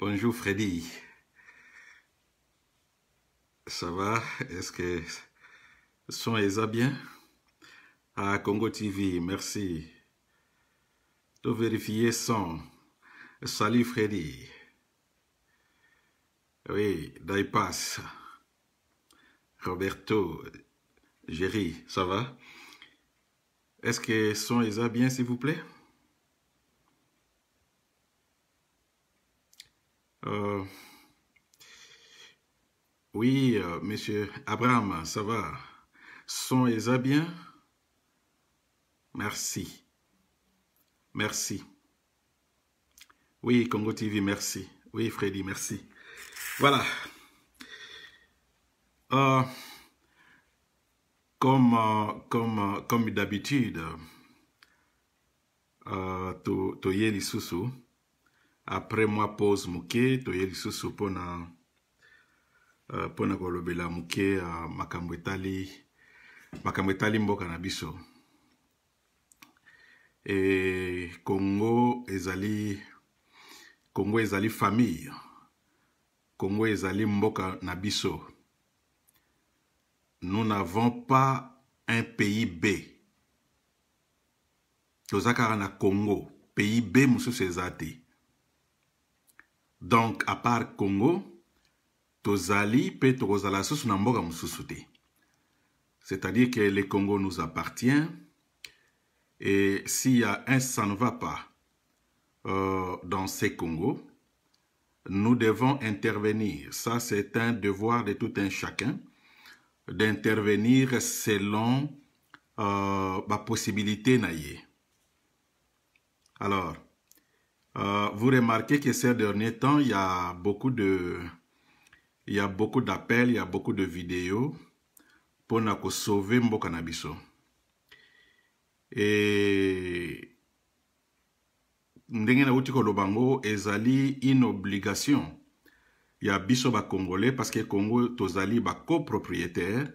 Bonjour Freddy. Ça va? Est-ce que son est bien? ah, Congo TV, merci. De vérifier son. Salut Freddy. Oui, Daipas. Roberto, Jerry, ça va? Est-ce que son est bien, s'il vous plaît? Euh, oui, euh, monsieur Abraham, ça va. Sont les bien Merci. Merci. Oui, Congo TV, merci. Oui, Freddy, merci. Voilà. Euh, comme comme comme d'habitude, euh, to, to après mwa pause moke toye lisusu mpona mpona euh, uh, kolobela moke uh, makambo etali makambo etali mboka na biso e congo ezali congo ezali famille congo ezali mboka na biso nous n'avons pas un pays b toza kaka na congo pays b mosusu eza te donc à part Congo tozali pe sous c'est-à-dire que le Congo nous appartient et s'il y a un ça ne va pas euh, dans ce Congo nous devons intervenir ça c'est un devoir de tout un chacun d'intervenir selon la euh, possibilité na alors euh, vous remarquez que ces derniers temps, il y a beaucoup de, il y a beaucoup d'appels, il y a beaucoup de vidéos pour nous sauver mon cannabis. Et nous que une obligation. ezali une obligation Il y a biso congolais parce que Congo tozali ba copropriétaire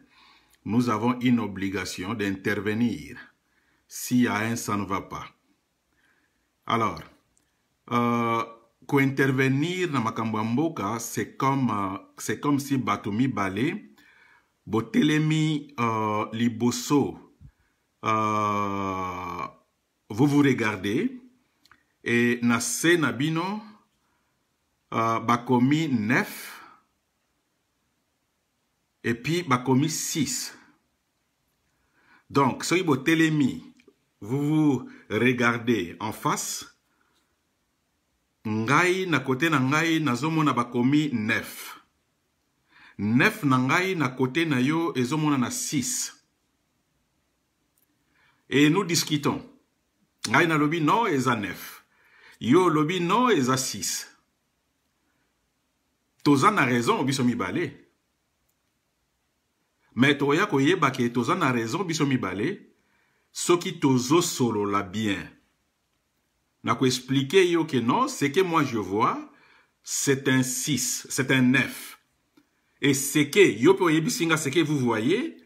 nous avons une obligation d'intervenir si y a un ça ne va pas alors uh, intervenir, na makambo c'est comme, euh, c'est comme si Batumi Balé, botelemi euh, liboso euh, vous vous regardez et na Nabino bakomi 9 et puis bakomi 6 donc si botelemi vous vous regardez en face ngai na kote na ngai nazomona bakomi 9 9 na ngai na kote na yo ezomona na 6 e nous discutons ngai nalobi non eza 9 yo olobi non eza 6 toza na raison biso mibale me tokoya koyeba ke toza na raison biso mibale soki tozosolola bien nakoexplike yo ke non ce que moi je vois c'est un 6 c'est un 9 et ce que yo mpe oyebisi nga ce que vous voyez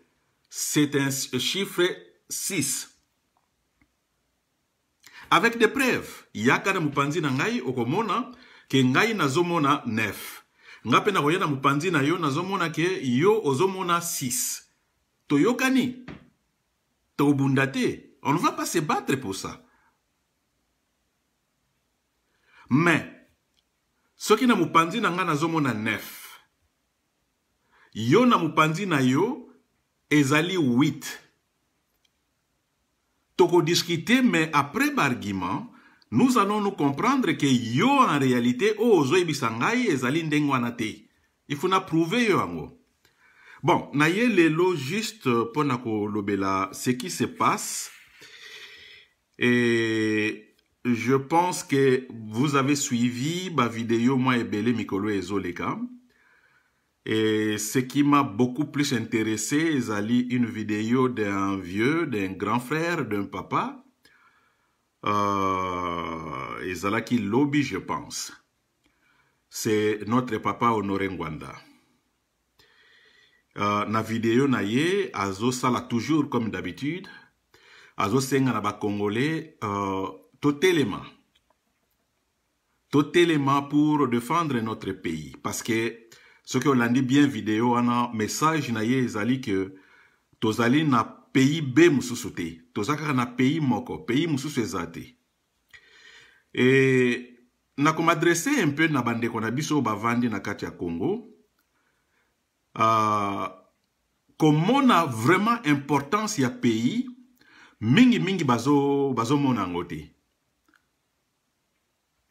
c'est un euh, chiffre 6 avec des preuves yaka na mopanzi na ngai okomona ke ngai nazomona 9 nga mpe nakoya na mopanzi na yo nazomona ke yo ozomona 6 toyokani tobunda te on ne va pas se battre pour ça me soki na mopanzi na ngai nazomona 9 yo na mopanzi na yo ezali 8 tokodiskute me après baargument nous allons nous comprendre ke yo en réalité oyo ozoyebisa ngai ezali ndenge wana te ifuna prouve yo yango bon naye lelo juste euh, mpo na kolobela ce qui se passe e je pense que vous avez suivi ma vidéo moi et Belé Mikolo et Zoleka. Et ce qui m'a beaucoup plus intéressé, Zali, une vidéo d'un vieux, d'un grand frère, d'un papa. Euh, et Zala qui lobby, je pense. C'est notre papa Honoré Ngwanda. Euh, na vidéo na ye, Azo sala toujours comme d'habitude. Azo senga na ba congolais, euh, totelema totelema pour défendre notre pays parce que soki olandi bien video wana message na ye ezali ke tozali na pays b mosusu te toza kaka na pays moko pays mosusu eza te e nakomadrese mpe na bandeko na biso oyo bavandi na kati ya congo uh, komona vraiment importance ya pays mingimingi bazomona bazo yango te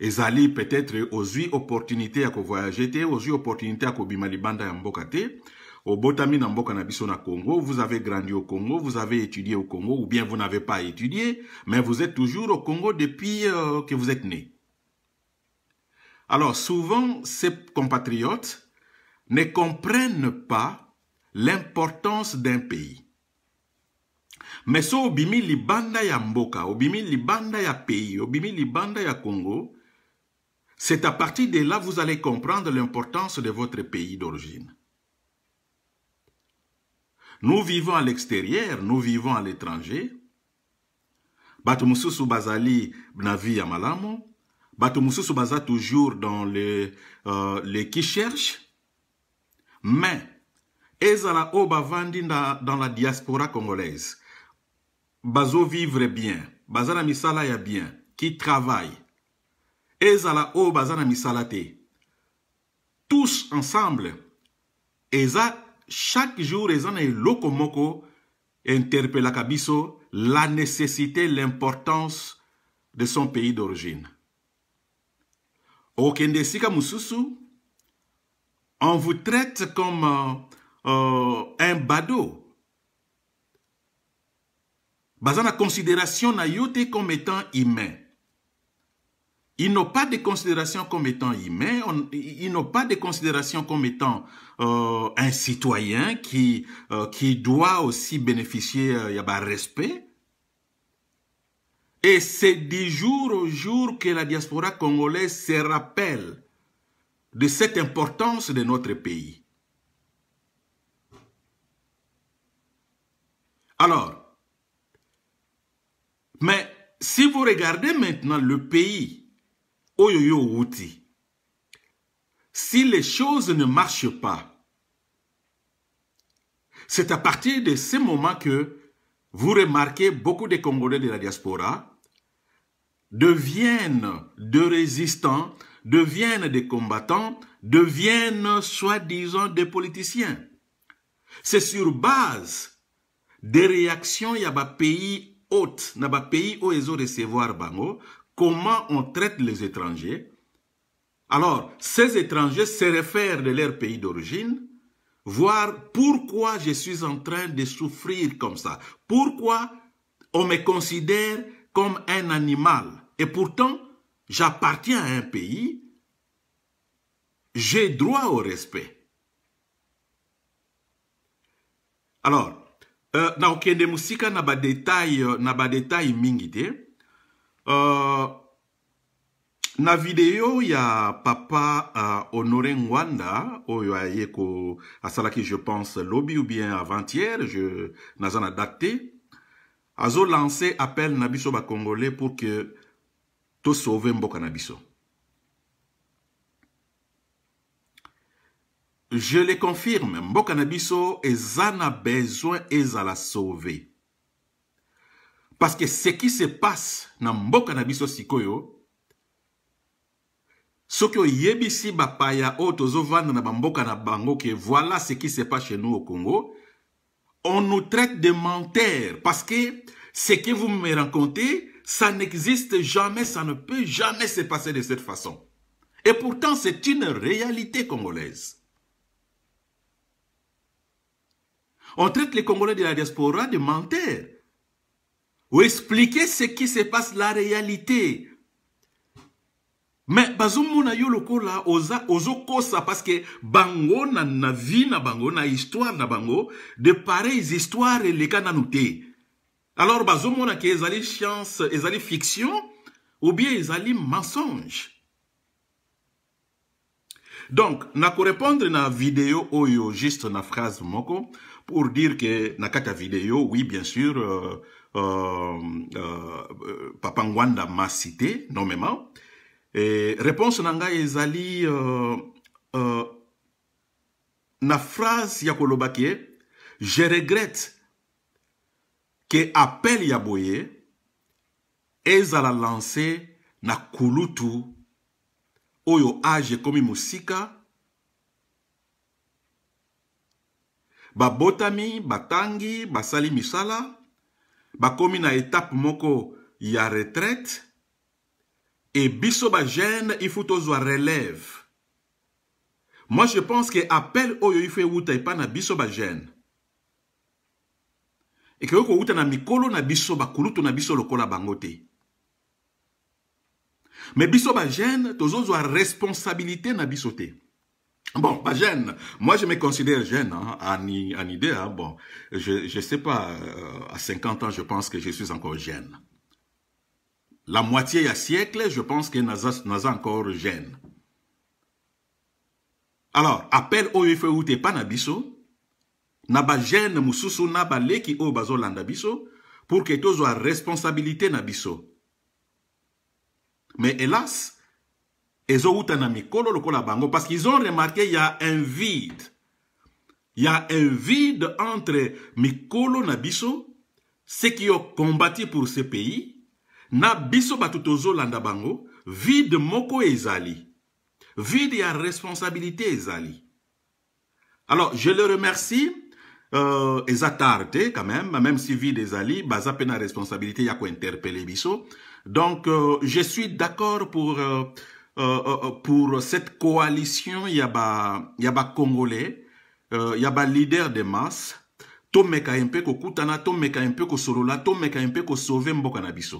Zali peut-être aux huit opportunités à voyager opportunités à opportunités à ya mboka te au na mboka na Congo, vous avez grandi au Congo, vous avez étudié au Congo, ou bien vous n'avez pas étudié, mais vous êtes toujours au Congo depuis euh, que vous êtes né. Alors souvent, ces compatriotes ne comprennent pas l'importance d'un pays. Mais so obimi Banda ya mboka, obimi ya pays, obimi ya Congo, c'est à partir de là que vous allez comprendre l'importance de votre pays d'origine. Nous vivons à l'extérieur, nous vivons à l'étranger. Batumususu bazali navi ya Batumususu toujours dans les, euh, les qui cherchent. Mais, ezala vivons dans la diaspora congolaise. Bazo vivre bien. Bazala misala ya bien. Qui travaille. ezala oyo baza na misala te tous ensemble eza chaque jour eza na eloko moko interpelaka biso la nécessité l'importance de son pays d'origine okende esika mosusu on vous traite comme euh, euh, un bado baza na considération na yo te comme étant humain Ils n'ont pas de considération comme étant humains, ils n'ont pas de considération comme étant euh, un citoyen qui, euh, qui doit aussi bénéficier euh, il y a pas respect. Et c'est du jour au jour que la diaspora congolaise se rappelle de cette importance de notre pays. Alors, mais si vous regardez maintenant le pays Oyoyo outi si les choses ne marchent pas, c'est à partir de ce moment que vous remarquez beaucoup de Congolais de la diaspora deviennent de résistants, deviennent des combattants, deviennent soi-disant des politiciens. C'est sur base des réactions yaba pays hôte, naba pays où ils ont recevoir bango, comment on traite les étrangers. Alors, ces étrangers se réfèrent de leur pays d'origine, voir pourquoi je suis en train de souffrir comme ça, pourquoi on me considère comme un animal. Et pourtant, j'appartiens à un pays, j'ai droit au respect. Alors, euh, na musika na détail euh, na uh, na video ya papa uh, honore ngwanda oyo aye ko asalaki je pense lobi ou bien avant-hier je naza na date te azolance appel na biso bacongolais pour que tosauve mboka na biso je le confirme mboka na biso eza na besoin ezala sauve parce que ce qui se passe dans mboka sikoyo bapaya voilà ce qui se passe chez nous au Congo on nous traite de menteurs parce que ce que vous me racontez ça n'existe jamais ça ne peut jamais se passer de cette façon et pourtant c'est une réalité congolaise on traite les Congolais de la diaspora de menteurs ou expliquer ce qui se passe, la réalité. Mais bazomona yo oza ozokosa parce que bango na, na vie na bango na histoire na bango de pareilles histoires les nanu noté alors bazomonaka ezali science ezali fiction ou bien ezali mensonge donc répondre na video oyo juste na phrase moko pour dire que na kaka vidéo, oui bien sûr euh, euh, euh, papa ngwanda m'a cité nommément e réponse na ngai ezali euh, euh, na phrase ya kolobaki ye je regrette ke appel ya boye ezala lance na kulutu oyo age ekomi mosika babotami batangi basali misala bakomi na etape moko ya retraite e biso bajeune ifu tozwa relève moi je pense ke appel oyo ifu ewuta epai na biso bajeune ekoki kowuta na mikolo na biso bakulutu na biso lokola bango te me biso bajeune tozozwa responsabilité na biso te Bon, pas jeune. Moi, je me considère jeune hein, en, en, idée. Hein, bon, je ne sais pas, euh, à 50 ans, je pense que je suis encore jeune. La moitié à siècle, je pense que Naza, Naza encore jeune. Alors, appel au e e pas Na Naba jeune Moussousou Naba Leki au Bazolanda Biso, pour que tu aies responsabilité Nabiso. Mais hélas, ezowuta na mikolo lokola bango parce qu'ils ont remarqué il y a un vide il y a un vide entre mikolo na biso ceux qui ont combattu pour ce pays na biso l'andabango landa bango vide moko ezali vide ya responsabilité ezali alors je le remercie euh, eza tardé eh, quand même même si vide ezali baza mpe na responsabilité quoi interpeller biso donc euh, je suis d'accord pour euh, euh, euh, euh, pour cette coalition a yaba congolais yaba leader de masse tomeka mpe kokutana tomeka mpe kosolola tomeka mpe sauver mboka na biso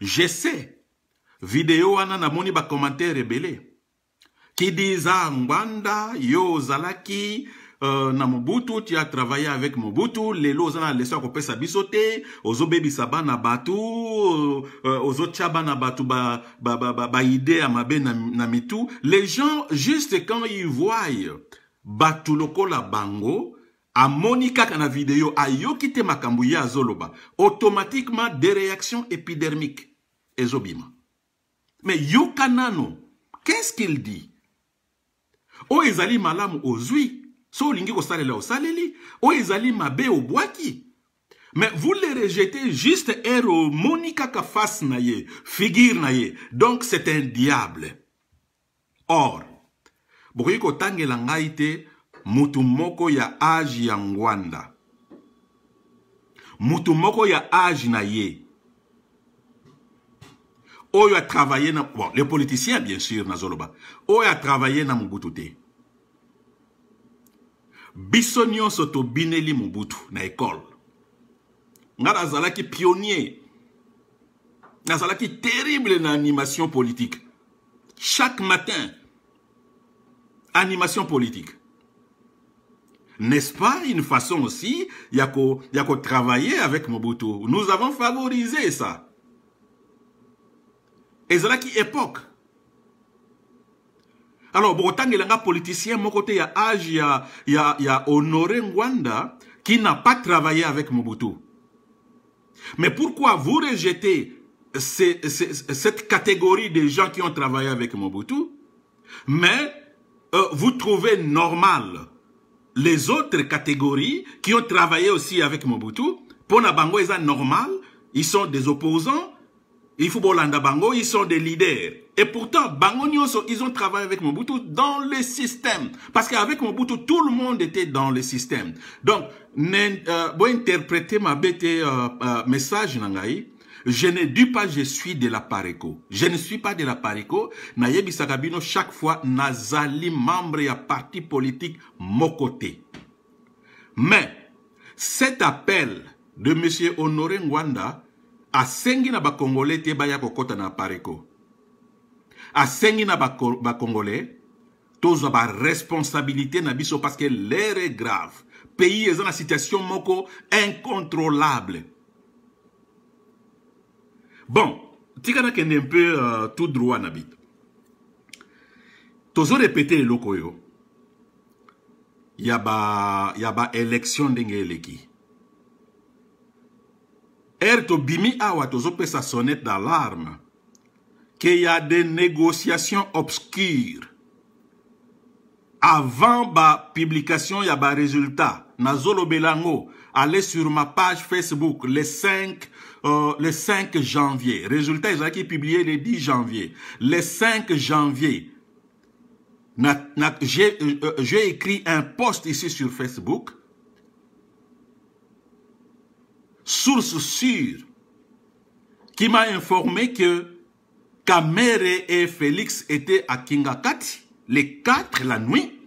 je sais video wana rebelle qui disent ah, ngwanda yo zalaki euh, na Mobutu tu as travaillé avec Mobutu lelo Aux euh, euh, ozo leso ya batu, biso te ozobebisa bana ba ba ba ba ba ba Idée mabe na, na mitu les gens juste quand ils voient loko lokola bango a kana vidéo, video yo te makambo à azoloba automatiquement des réactions épidermiques ezobima mais yokanano, qu'est-ce qu'il dit O oh, ezali malam ozui so olingi kosalela osaleli O ezali mabe obwaki Mais vous les rejetez juste ero monika kafas na ye figure na ye donc c'est un diable or bokoki kotangela ngai te mutu moko ya age ya ngwanda mutu moko ya age na ye oyo atravaille na bon, les politiciens bien sûr na Zoloba. nazoloba oyo travailler na mobutu biso soto bineli mobutu na école. nga nazalaki pionnier nazalaki terrible na animation politique chaque matin animation politique N'est-ce pas une façon aussi, Yako, Yako travailler avec Mobutu Nous avons favorisé ça. Et c'est là qui époque alors mon politicien y un ya il y y a honoré ngwanda qui n'a pas travaillé avec mobutu mais pourquoi vous rejetez cette catégorie des gens qui ont travaillé avec mobutu mais euh, vous trouvez normal les autres catégories qui ont travaillé aussi avec Mobutu, pour Nabango, ils normal, ils sont des opposants, faut Bolanda Bango, ils sont des leaders. Et pourtant, Bango ils ont travaillé avec Mobutu dans le système. Parce qu'avec Mobutu, tout le monde était dans le système. Donc, pour euh, interpréter ma bête euh, euh, message, je ne dis pas je suis de la Pareco. Je ne suis pas de la Pareco. Nayebi Sakabino, chaque fois, Nazali, membre ya parti politique, mon côté. Mais, cet appel de M. Honoré Nguanda, asengi na bakongole te baya kokɔta na pareko asengi na bakongole tozwa baresponsabilité na biso parce que l'air est grave pays eza na situation moko incontrôlable bon tika nakende mpe uh, tout droit na bito tozorepete eloko oyo ya baélection ba ndenge eleki erto bimi awa sa sonnette d'alarme qu'il y a des négociations obscures avant la publication y a ba résultat Nazolo Belango, allez sur ma page facebook le 5 les euh, le 5 janvier résultat qui publié le 10 janvier le 5 janvier euh, euh, j'ai écrit un post ici sur facebook source sûre qui m'a informé que Kamere et Félix étaient à Kingakati les 4 la nuit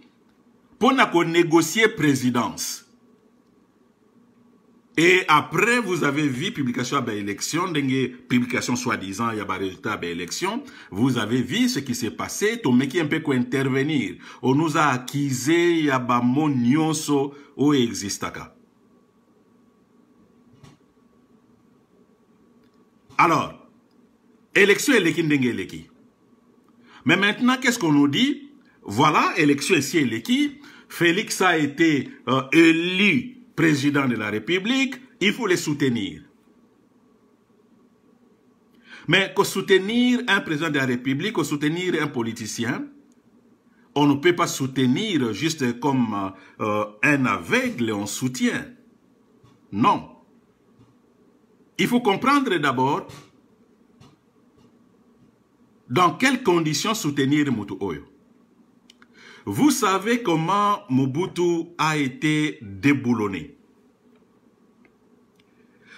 pour négocier présidence. Et après, vous avez vu publication à élection, publication soi-disant, il y a résultat de l'élection. Vous avez vu ce qui s'est passé, qui un peu quoi intervenir. On nous a acquisé, il y a où il existaka. Alors, élection l'équipe. Mais maintenant, qu'est-ce qu'on nous dit Voilà, élection ici qui. Félix a été euh, élu président de la République. Il faut le soutenir. Mais que soutenir un président de la République, que soutenir un politicien, on ne peut pas soutenir juste comme euh, un aveugle, on soutient. Non. Il faut comprendre d'abord dans quelles conditions soutenir Mutu Oyo. Vous savez comment Mobutu a été déboulonné.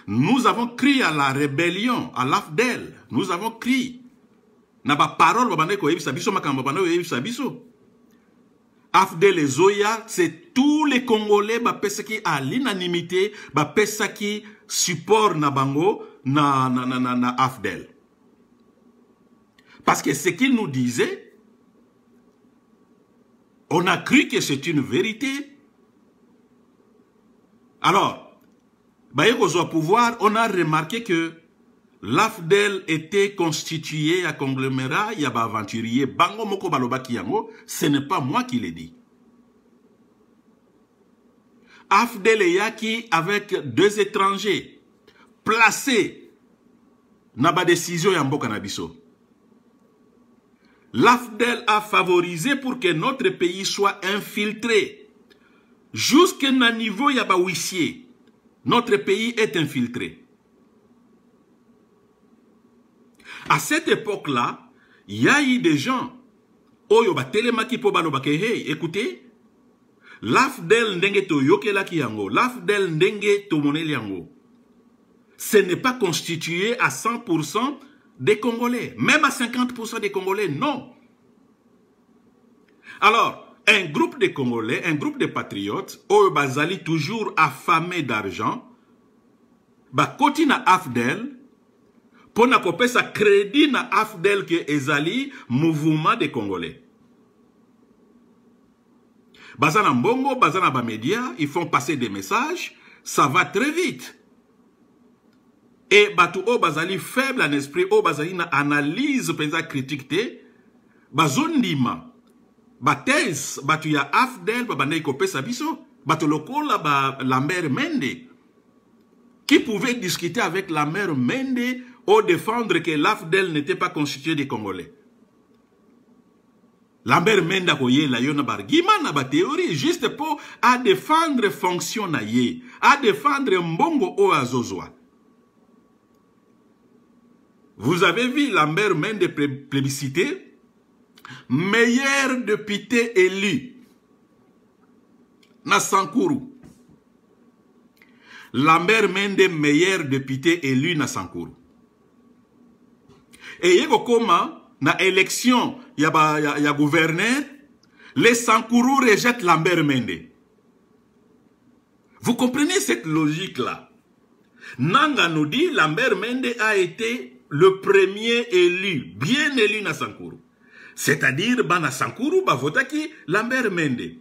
Nous avons crié à la rébellion, à l'Afdel. Nous avons crié. Na ba parole babande ko yebisa biso makamba babande Afdel et Zoya, c'est tous les Congolais ba pesaki à l'unanimité, ba pesaki support na bango na, na, na, na, AFDEL. Parce que ce qu'il nous disait, on a cru que c'est une vérité. Alors, pouvoir, on a remarqué que l'AFDEL était constitué à conglomérat, il y aventurier, bango moko baloba ce n'est pas moi qui l'ai dit. Afdel et Yaki avec deux étrangers placés dans la décision Yambo Kanabiso. L'Afdel a favorisé pour que notre pays soit infiltré. Jusqu'à un niveau huissier. notre pays est infiltré. À cette époque-là, il y a eu des gens, Oyo Telemaki hey, écoutez, lafdel lafdel ndenge ce n'est pas constitué à 100% des Congolais, même à 50% des Congolais, non. Alors, un groupe de Congolais, un groupe de patriotes, au Bazali toujours affamé d'argent, bah, na Afdel, pour na sa crédit na Afdel que Ezali, mouvement des Congolais. Bazana Mbongo, Bazana Bamedia, ils font passer des messages, ça va très vite. Et Batou O Bazali faible en esprit, O Bazali na analyse, pensa critique te, Bazondima, Bates, Batu ya Afdel, Babane Kopé Sabiso, Batou Lokola, ba, la mère Mende, qui pouvait discuter avec la mère Mende, au défendre que l'Afdel n'était pas constitué des Congolais lambert mende la yo na bargima na théorie... juste à défendre fonction na ye défendre mbongo o azozoa. vous avez vu lambert mende plébiscité meilleur député élu na Sankourou. Lambert Mende meilleur député élu na Sankourou. Et yego koma na élection il y a, gouverneur, les Sankourou rejettent Lambert Mende. Vous comprenez cette logique-là Nanga nous dit, Lambert Mende a été le premier élu, bien élu na Sankourou. C'est-à-dire, bah, Sankourou, bah, votaki Lambert Mende.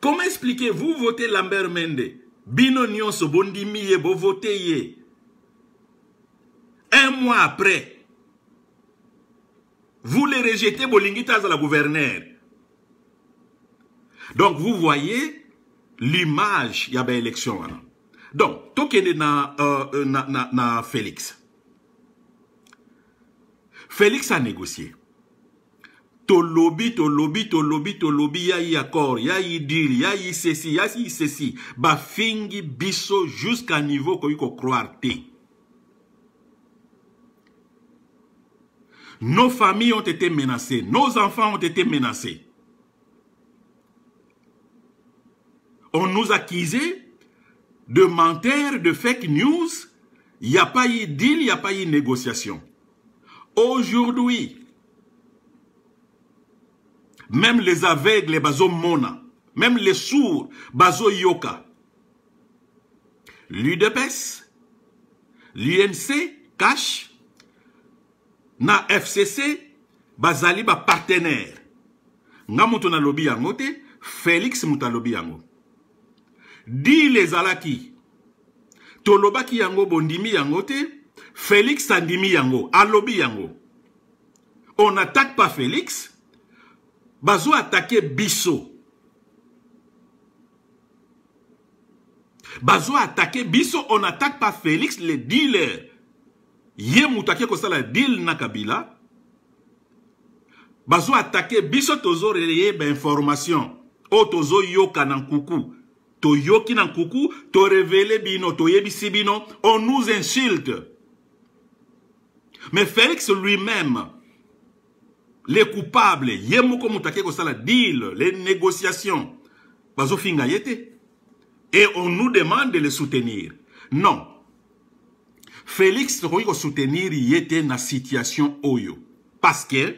Comment expliquez-vous voter Lambert Mende Bino Un mois après, vous les rejetez, Bolingitas à la gouverneur. Donc, vous voyez l'image, il y a une élection. Hein. Donc, tout euh, euh, na, qui na, na, Félix. Félix a négocié. Ton lobby, ton lobby, ton lobby, ton lobby, a y accord, il y deal, il y ceci, il y ceci. Bah fingi biso jusqu'à niveau qu'on croire Nos familles ont été menacées. Nos enfants ont été menacés. On nous accusait de menteurs, de fake news. Il n'y a pas eu deal, il n'y a pas eu négociation. Aujourd'hui, même les aveugles, les bazo mona, même les sourds, bazo yoka, l'UDPS, l'UNC, cache, na fcc bazali bapartenere nga moto nalobi yango te félix moto alobi yango dile ezalaki tolobaki yango bondimi yango te félix andimi yango alobi yango on attaque pas félix bazo attaquer biso bazo attaquer biso on attaque pas félix le dealer ye moto akei kosala deal na kabila bazo atake biso tozoreleye bainformation oyo oh, tozoyoka na nkuku toyoki na to torevele bino toyebisi bino on nous insulte mais félix lui-même les coupables, ye moko moto akei deal les négociations bazofinga finga te et on nous demande de les soutenir non felix tokoki kosoutenir ye te na situation oyo parce que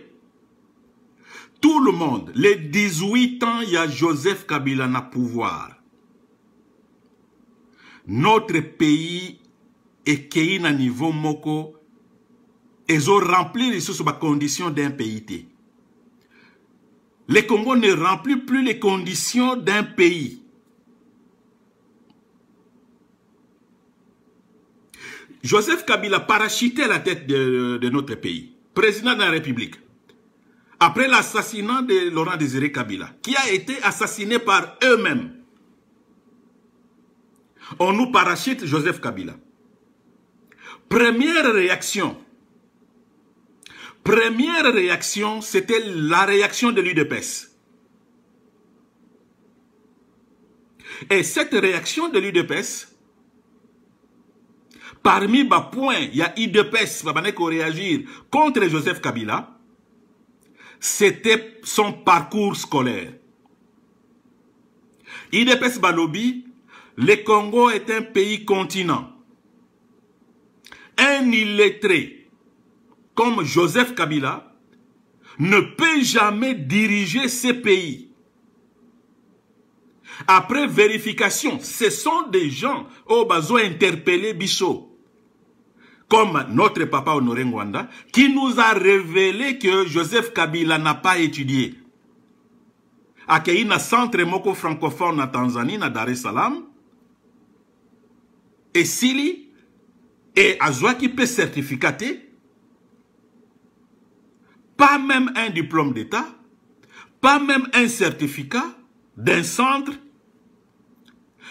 tout le monde les 18 ans ya joseph kabila na pouvoir notre pays ekei na niveau moko ezoremplir lisusu bacondition d'un pays te le congo ne remplit plus les conditions d'un pays Joseph Kabila parachutait la tête de, notre pays, président de la République, après l'assassinat de Laurent Désiré Kabila, qui a été assassiné par eux-mêmes. On nous parachute Joseph Kabila. Première réaction, première réaction, c'était la réaction de l'UDPS. Et cette réaction de l'UDPS, Parmi les points, il y a IDPS, a réagir contre Joseph Kabila. C'était son parcours scolaire. IDPS Balobi, le Congo est un pays continent. Un illettré comme Joseph Kabila ne peut jamais diriger ce pays. Après vérification, ce sont des gens au besoin interpellé Bissot comme notre papa Honoré Nguanda, qui nous a révélé que Joseph Kabila n'a pas étudié. A un centre moko francophone en Tanzanie, à Dar es Salaam, et Sili, et qui peut certificater, pas même un diplôme d'État, pas même un certificat d'un centre,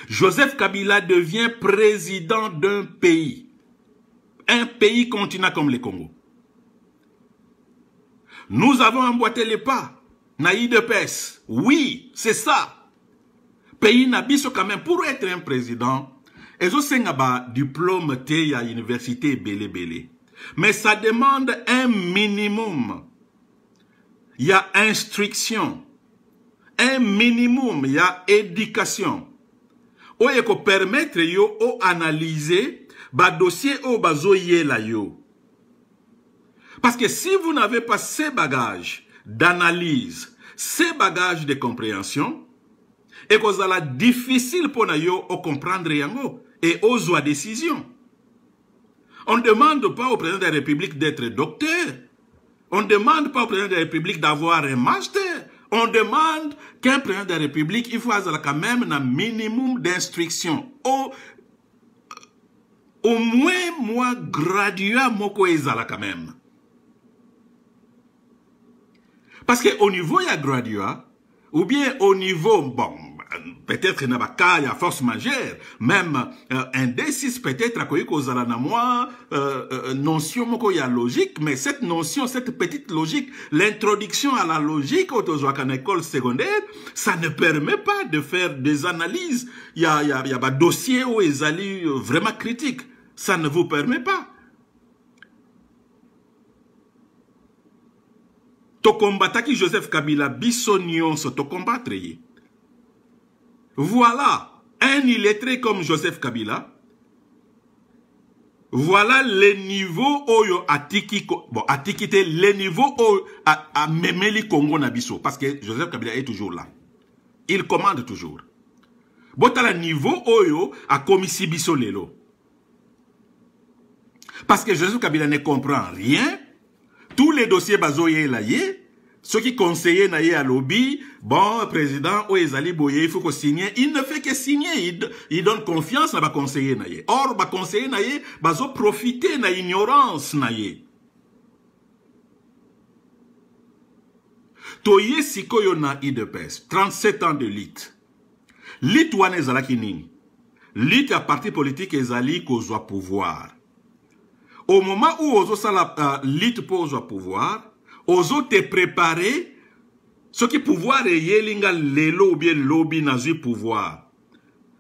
Joseph Kabila devient président d'un pays. un pays continent comme le Congo. Nous avons emboîté les pas. Naïde Pes, oui, c'est ça. Pays Nabiso quand même, pour être un président, et je diplôme T à l'université Bélé Bélé. Mais ça demande un minimum. Il y a instruction. Un minimum, il y a éducation. Oye ko permettre yo o analyser ba dossier au bazo la Parce que si vous n'avez pas ces bagages d'analyse, ces bagages de compréhension, et que difficile pour nous de comprendre yango et aux des décision. On ne demande pas au président de la République d'être docteur. On ne demande pas au président de la République d'avoir un master. On demande qu'un président de la République, il faut quand même un minimum d'instruction. Au au moins moi gradua moko quand même parce que au niveau a gradua ou bien au niveau bon euh, peut-être nabaka ya force majeure même euh, indécis peut-être à kozala na euh, euh notion moko a logique mais cette notion cette petite logique l'introduction à la logique au école secondaire ça ne permet pas de faire des analyses y Il a des dossiers où ils allient vraiment critique ça ne vous permet pas qui joseph kabila biso to combat. Voilà un illettré comme Joseph Kabila. Voilà le niveau oyo atiki bon atikité les niveaux oyo a, memeli Congo nabiso parce que Joseph Kabila est toujours là. Il commande toujours. Botala niveau oyo a komisi biso lelo. Parce que Joseph Kabila ne comprend rien. Tous les dossiers sont yé soki conseiller na ye alobi bon président oyo ezali boye il faut kosigne il ne fait que signe il, il donne confiance na baconseiller na ye or baconseiller na ye bazoprofite na ignorance na ye toye sikoyo na idps 37 ans de lite lite wana ezalaki nini lite ya parti politique ezali kozwa pouvoir au moment où ozosala uh, lite mpo ozwa pouvoir ozote prepare soki pouvoir eyeli nga lelo obie lobi nazwi pouvoir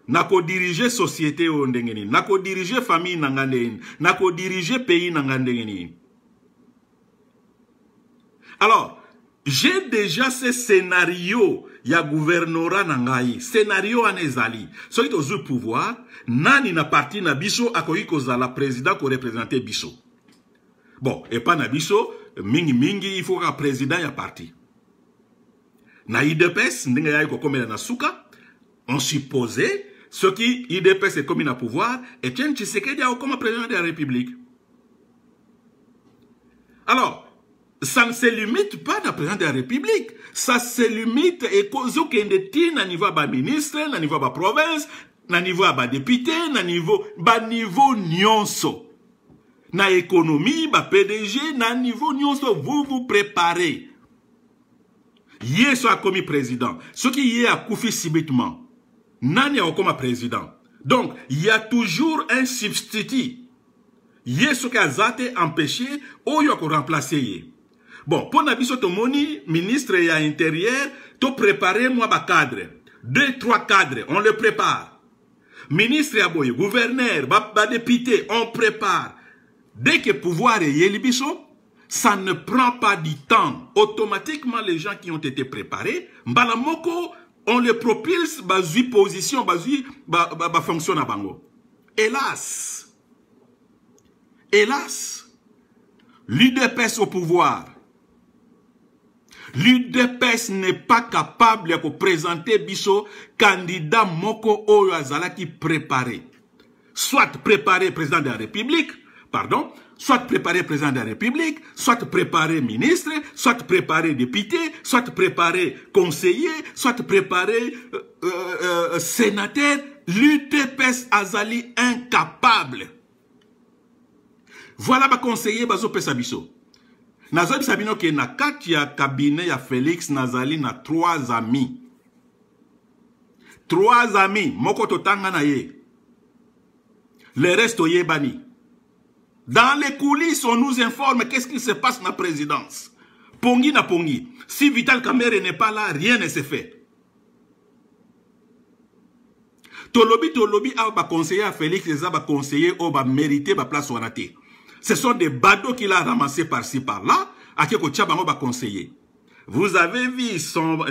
nakodirige société oyo ndenge nini nakodirige famille na nga ndenge nini nakodirige pays na nga ndenge nini alors j'ai déjà ce scénario ya gouvernorat na ngai scénario wana ezali soki tozwi pouvoir nani na parti na biso akoki kozala président korepresente biso bon epa na biso mingi mingi qu'un président ya parti na idepes on yayi comme na suka on suppose idepes idps comme na pouvoir a au comme président de la république alors ça ne se limite pas la président de la république ça se limite y ti na niveau bas ministres, na niveau bas na niveau bas na niveau niveau nyonso na économie ba PDG na niveau vous vous préparez ye a commis président qui Ce soki Il akufi subitement nani ma président donc il y a toujours un substitut ce qui a zate empêché a remplacé remplacé. bon pour na ministre le ministre to intérieur moi un cadre, deux trois cadres on le prépare ministre à gouverneur député, on prépare dès que pouvoir est yelibiso, ça ne prend pas du temps. Automatiquement, les gens qui ont été préparés, mbalamoko, on les propulse, basui position, basui, ba, ba, ba fonction à bango. Hélas, hélas, l'UDPS au pouvoir, l'UDPS n'est pas capable de présenter biso candidat moko oyo azalaki préparé. Soit préparé président de la République, pardon, soit préparé président de la République, soit préparé ministre, soit préparé député, soit préparé conseiller, soit préparé euh, euh, euh, sénateur, Azali incapable. Voilà ma conseiller Bazo Pesabiso. Nazo Sabino qui na ya cabinet ya Félix Nazali na trois amis. Trois amis, moko Le reste est banni. Dans les coulisses, on nous informe qu'est-ce qui se passe dans la présidence. Pongi na Pongi. Si Vital Kamere n'est pas là, rien ne se fait. Tolobi Tolobi a ba conseiller à Félix, les a conseiller on ba mérité ba place Ce sont des badauds qu'il a ramassés par-ci par-là, à qui ko ba conseiller. Vous avez vu,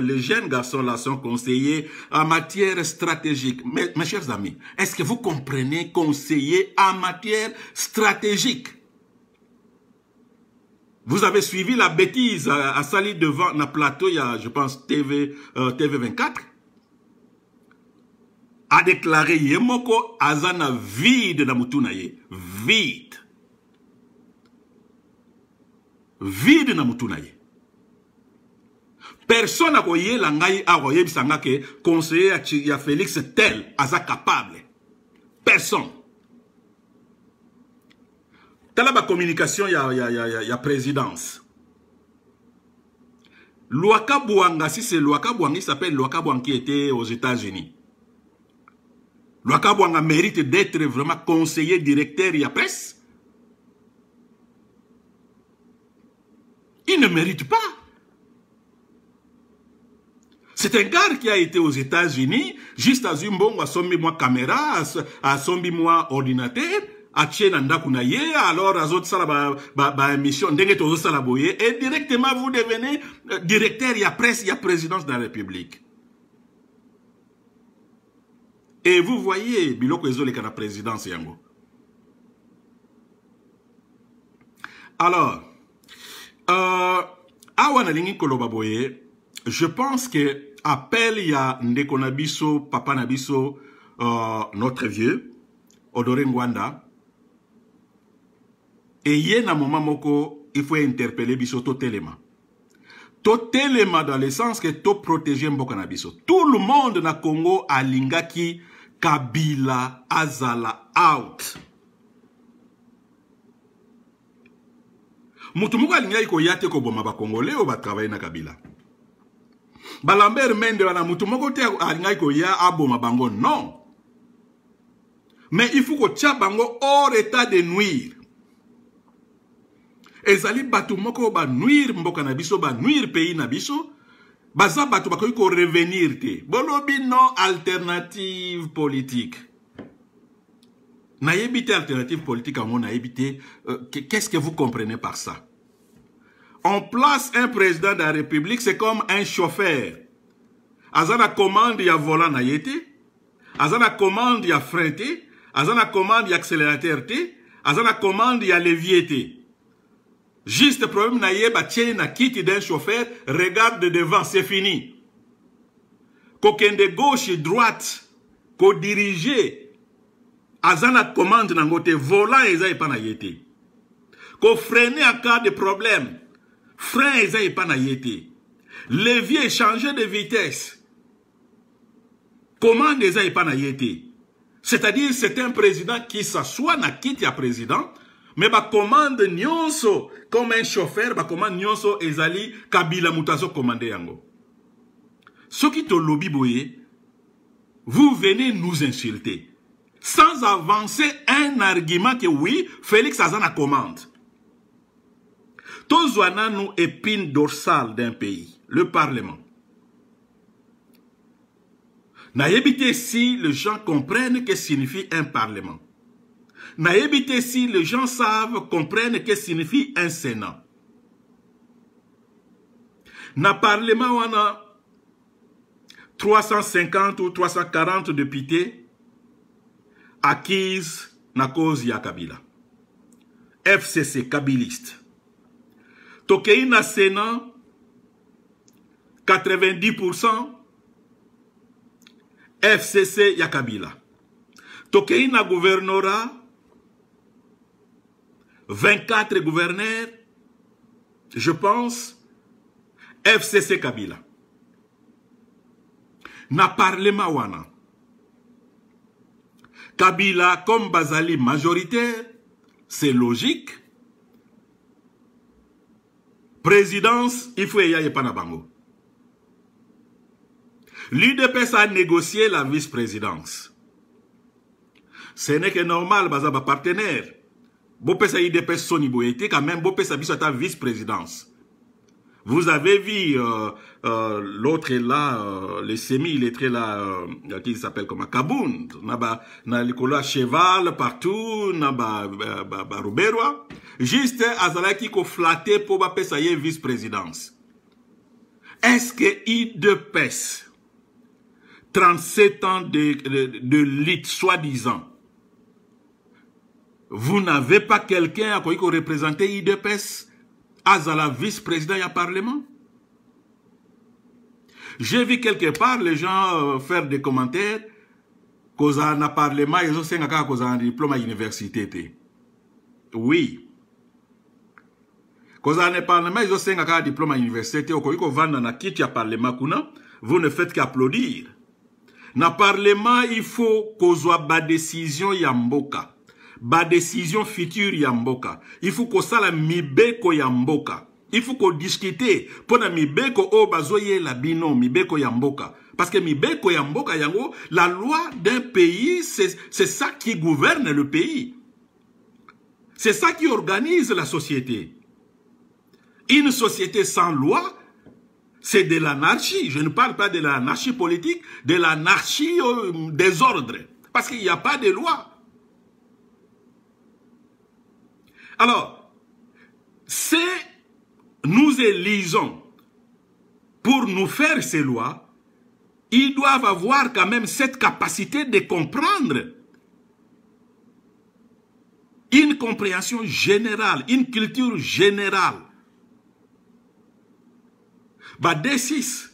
les jeunes garçons là, sont conseiller en matière stratégique. Mes, chers amis, est-ce que vous comprenez conseiller en matière stratégique vous avez suivi la bêtise à, salir devant la plateau, je pense, TV, euh, TV24 a déclaré Yemoko Azana vide na mutunaye. Vide. Vide na mutunaye personne à ngai mais ça n'a que conseiller ya félix tel aza capable personne tala communication, ya, ya, ya, ya, ya présidence Loaka Bouanga, si c'est Loaka Bouanga, il s'appelle Loaka Bouanga qui était aux États-Unis. Loaka Bouanga mérite d'être vraiment conseiller directeur a presse. Il ne mérite pas. C'est un gars qui a été aux États-Unis, juste à à Sombi moi caméra, asombi-moi ordinateur, à à ndako kunaye. alors à Zotsa ndenge zot boye et directement vous devenez euh, directeur y a presse y a présidence de la république et vous voyez biloko ezoleka la présidence yango alors euh, je pense que appel ya ndeko na biso papa na biso uh, notre vieux odore ngwanda eye na moma moko ifo interpele biso totelema totelema dans le sens ke toprotege mboka na biso tout le monde na congo alingaki kabila azala out motu moko alingaki koya te koboma bakongole oyo batravaye na kabila balambert mende wana mutu moko te alingaki koya aboma bango non mais il faut kotia bango hors état de nuire ezali bato moko oyo banuire mboka na biso banuire pays na biso baza bato bakoki korevenir te bolobi non alternative politique nayebi te alternative politique yango nayebi te euh, qu'est ce que vous comprenez par ça on place un président de la République, c'est comme un chauffeur. Aza na commande ya volant na ye te aza na commande ya frein te aza na commande ya accélérateur te aza na commande ya levier te juste problème na ye batie ye na kiti d'un chauffeur regarde de devant c'est fini kokende gauche droite kodirige aza na commande nango te volant eza epa na ye te kofrene en cas de problème Frein et pas na le levier changé de vitesse commande n'est pas pas c'est-à-dire c'est un président qui s'assoit na quitte à président mais commande nyonso comme un chauffeur commande nyonso ezali kabila mutazo Ce yango est le lobby, vous venez nous insulter sans avancer un argument que oui félix Azana commande tozwa nanu épine dorsale d'un pays le parlement nayebi te si les gens comprennent que signifie un parlement nayebi te si les gens savent comprennent que signifie un sénat na parlement wana 350 ou 340 députés acquise na cause ya kabila fcc kabiliste tokei na Sénat, 90% fcc ya kabila tokei na 24 gouverneurs je pense fcc kabila na parlement wana kabila comme bazali majoritaire c'est logique présidence il faut eya epa na bango l'udps a négocié la vice présidence ce n'est que normal baza bapartenaire bopesa udps soni boye te quand même bopesa biso ata vice présidence Vous avez vu, euh, euh, l'autre est là, euh, les semis, il est là, euh, euh, qui s'appelle comme Kaboun. Naba, na Nicolas Cheval, partout, naba, ba, ba, Ruberwa. Juste, Azalaki ko flatté pour ba pesaye vice-présidence. Est-ce que IDPES, 37 ans de, de, de lutte, soi-disant, vous n'avez pas quelqu'un à quoi représenter IDPES azala vice-président a parlement. J'ai vu quelque part les gens euh, faire des commentaires koza na parlement ezosengaka kozala un diplôme à université te oui kozala na parlement ezosengaka un diplôme à université te okoki kovanda na kiti ya parlement vous ne faites qu'applaudir na parlement il faut kozwa badécision ya mboka la décision future ya mboka ça la mibeko ya mboka qu'on discute pour la mibeko oyo la bino mibeko ya mboka parce que mibeko ya yango la loi d'un pays c'est ça qui gouverne le pays c'est ça qui organise la société une société sans loi c'est de l'anarchie. Je ne parle pas de l'anarchie politique, de l'anarchie désordre. Euh, des Parce qu'il n'y a pas de loi. Alors, si nous élisons pour nous faire ces lois, ils doivent avoir quand même cette capacité de comprendre une compréhension générale, une culture générale. Bah, D6.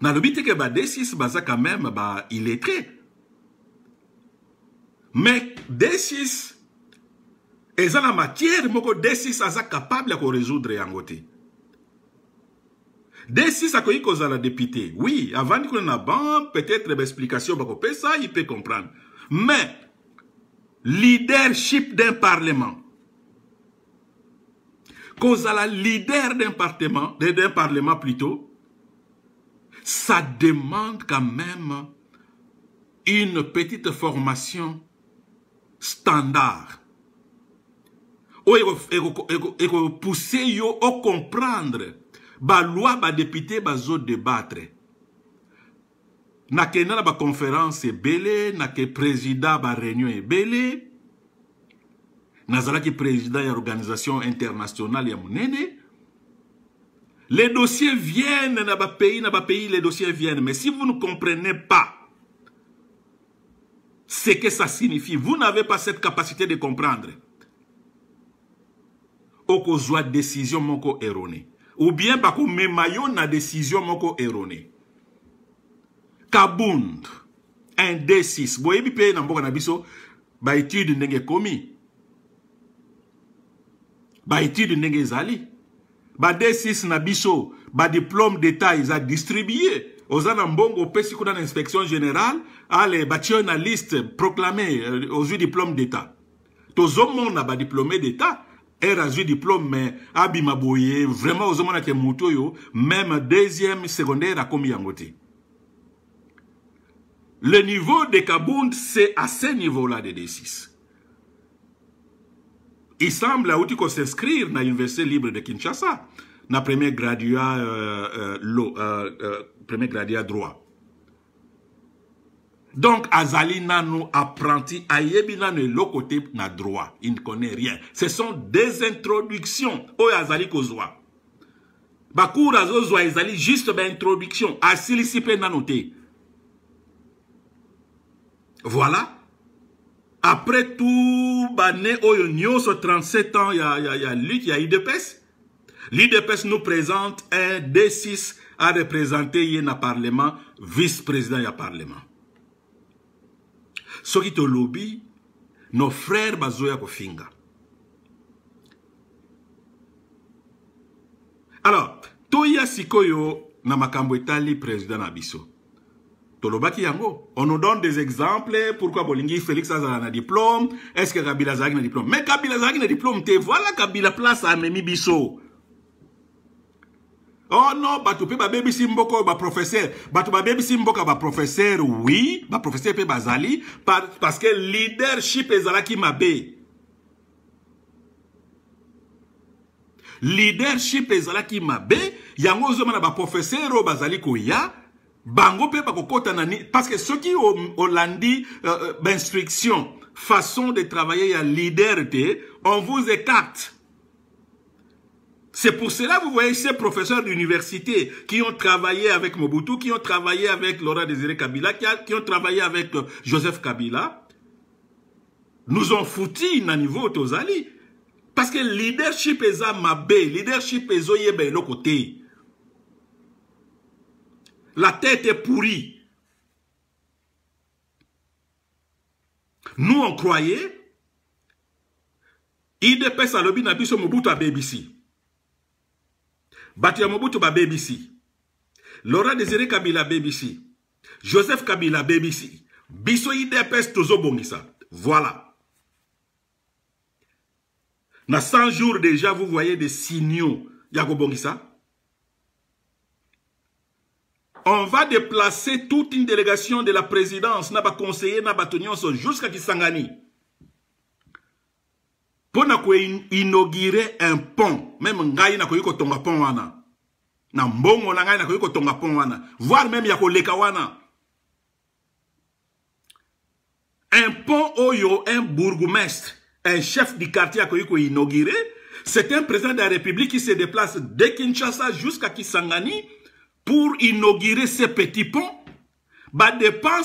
but, que bah, D6, bah, ça quand même, bah, très. Mais D6, et ça, la matière moko d6 a capable de résoudre. à te d6 à la député oui avant de la ban peut-être baexplication ça, il peut comprendre mais leadership d'un parlement la leader d'un parlement, d'un parlement plutôt, ça demande quand même une petite formation standard pousser yo député, balwa la loi nakenda na baconférence na nake président baréunion ebele nazalaki président ya organisation internationale ya monene les dossiers viennent na pays na pays les dossiers viennent mais si vous ne comprenez pas ce que ça signifie vous n'avez pas cette capacité de comprendre okozwa desizio moko erone ou bien bakomema yo na desizio moko erone kabund 1d6 boyebi mpe na mboka na biso baetude ndenge ekomi baetude ndenge ezali bad6 na biso badiplome d'état eza distribue oza na mbongo opesi kuna na inspection générale ale batie yo na liste proclame ozwi euh, diplome d'état tozomona badiplome d'état elle a eu diplôme abima Abimabouye, vraiment même deuxième secondaire commis en le niveau de Kabound c'est à ce niveau là de D6 il semble tu qu'on s'inscrire dans l'Université libre de Kinshasa na premier graduat euh, euh, euh, euh premier droit donc azali nanu apprenti ayebi nanu eloko te na droit il ne connaît rien ce sont des introductions oyo azali kozwa bacours azozwa ezali juste baintroduction asilisi mpe nanu te voilà après tout bane oyo nyonso 37 ans ya, ya, ya lutte ya idps l'idps nous présente un d6 a représente ye na parlement vice président ya parlement soki tolobi nos frere bazoya kofinga alors toya sikoyo na makambo etali président na biso tolobaki yango on nous donne des exemples pourquoi bolingi félix azala na diplôme est ce que kabila azalaki na diplôme mais kabila azalaki na diplôme te voilà kabila place amemi biso oh non baby mpe ba professeur. oyo ba baby simboko ba professeur oui professeur mpe bazali par, parce que leadership ki mabe leadership ki mabe yango ozomona ba oyo bazali ya. bango pe ba na nani. parce que soki landi euh, euh instruction façon de travailler ya leader te on vous écarte c'est pour cela, vous voyez, ces professeurs d'université qui ont travaillé avec Mobutu, qui ont travaillé avec Laura Désiré Kabila, qui, ont travaillé avec euh, Joseph Kabila, nous ont foutu un niveau tozali. Parce que leadership est à Le leadership est à l'autre côté. La tête est pourrie. Nous, on croyait, Il Salobi à l'objet Mobutu à BBC. Batia ya BBC, laura désiré kabila BBC, joseph kabila abebisi biso idps Bongisa, voilà Dans 100 jours déjà vous voyez des signaux Yago Bongisa. on va déplacer toute une délégation de la présidence na conseiller, na pas jusqu'à kisangani mpo na koinaugure un pont meme ngai nakoki kotonga pont wana na mbongo na ngai nakoki kotonga pont wana voire meme ya koleka wana un pont oyo un bourgmestre un chef du quartier akoki koinaugure c'est un président de la république qui se déplace de kinshasa jusqu'à kisangani pour inaugurer ce petit pont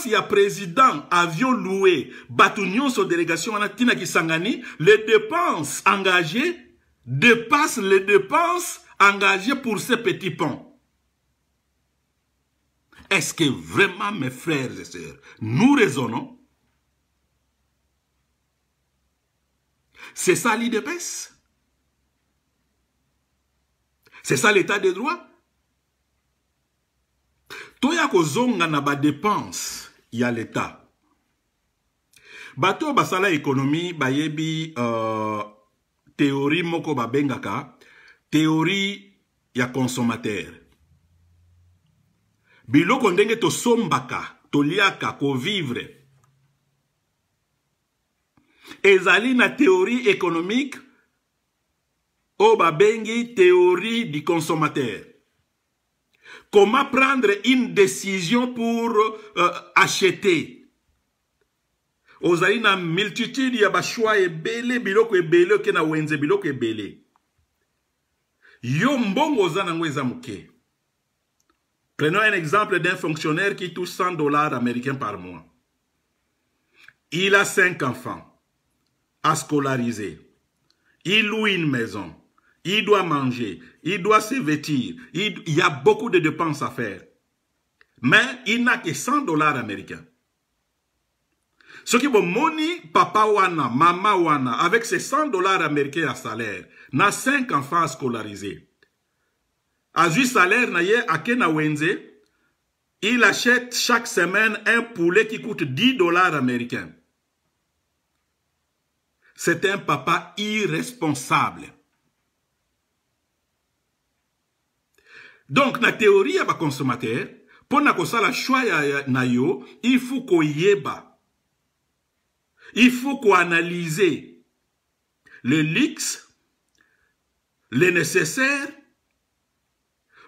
Il y a président avion loué Batounion sur délégation qui les dépenses engagées dépassent les dépenses engagées pour ces petits ponts est-ce que vraiment mes frères et sœurs nous raisonnons c'est ça l'IDPS c'est ça l'état de droit toya kozonga na badepense ya leta bato oyo basala ekonomi bayebi uh, teori moko babengaka teori ya consommateur biloko ndenge tosombaka toliaka kovivre ezali na teori économique oyo babengi teori du consommateur comment prendre une décision pour euh, acheter ozali na multitude ya bashwa ebele biloko ebele oke na wenze biloko ebele yo mbongo oza nango eza moke prenons un exemple d'un fonctionnaire qui touche 100 dollars américains par mois il a 5 enfants à scolariser il loue une maison il doit manger, il doit se vêtir, il, y a beaucoup de dépenses à faire. Mais il n'a que 100 dollars américains. Ce qui soki moni, papa wana maman wana avec ses 100 dollars américains à salaire na 5 enfants scolarisés ce salaire na à il achète chaque semaine un poulet qui coûte 10 dollars américains c'est un papa irresponsable donc na théorie ya consommateur, consommateur na kosala la choix ya, na yo il faut yeba. il faut analyser le lix le nécessaire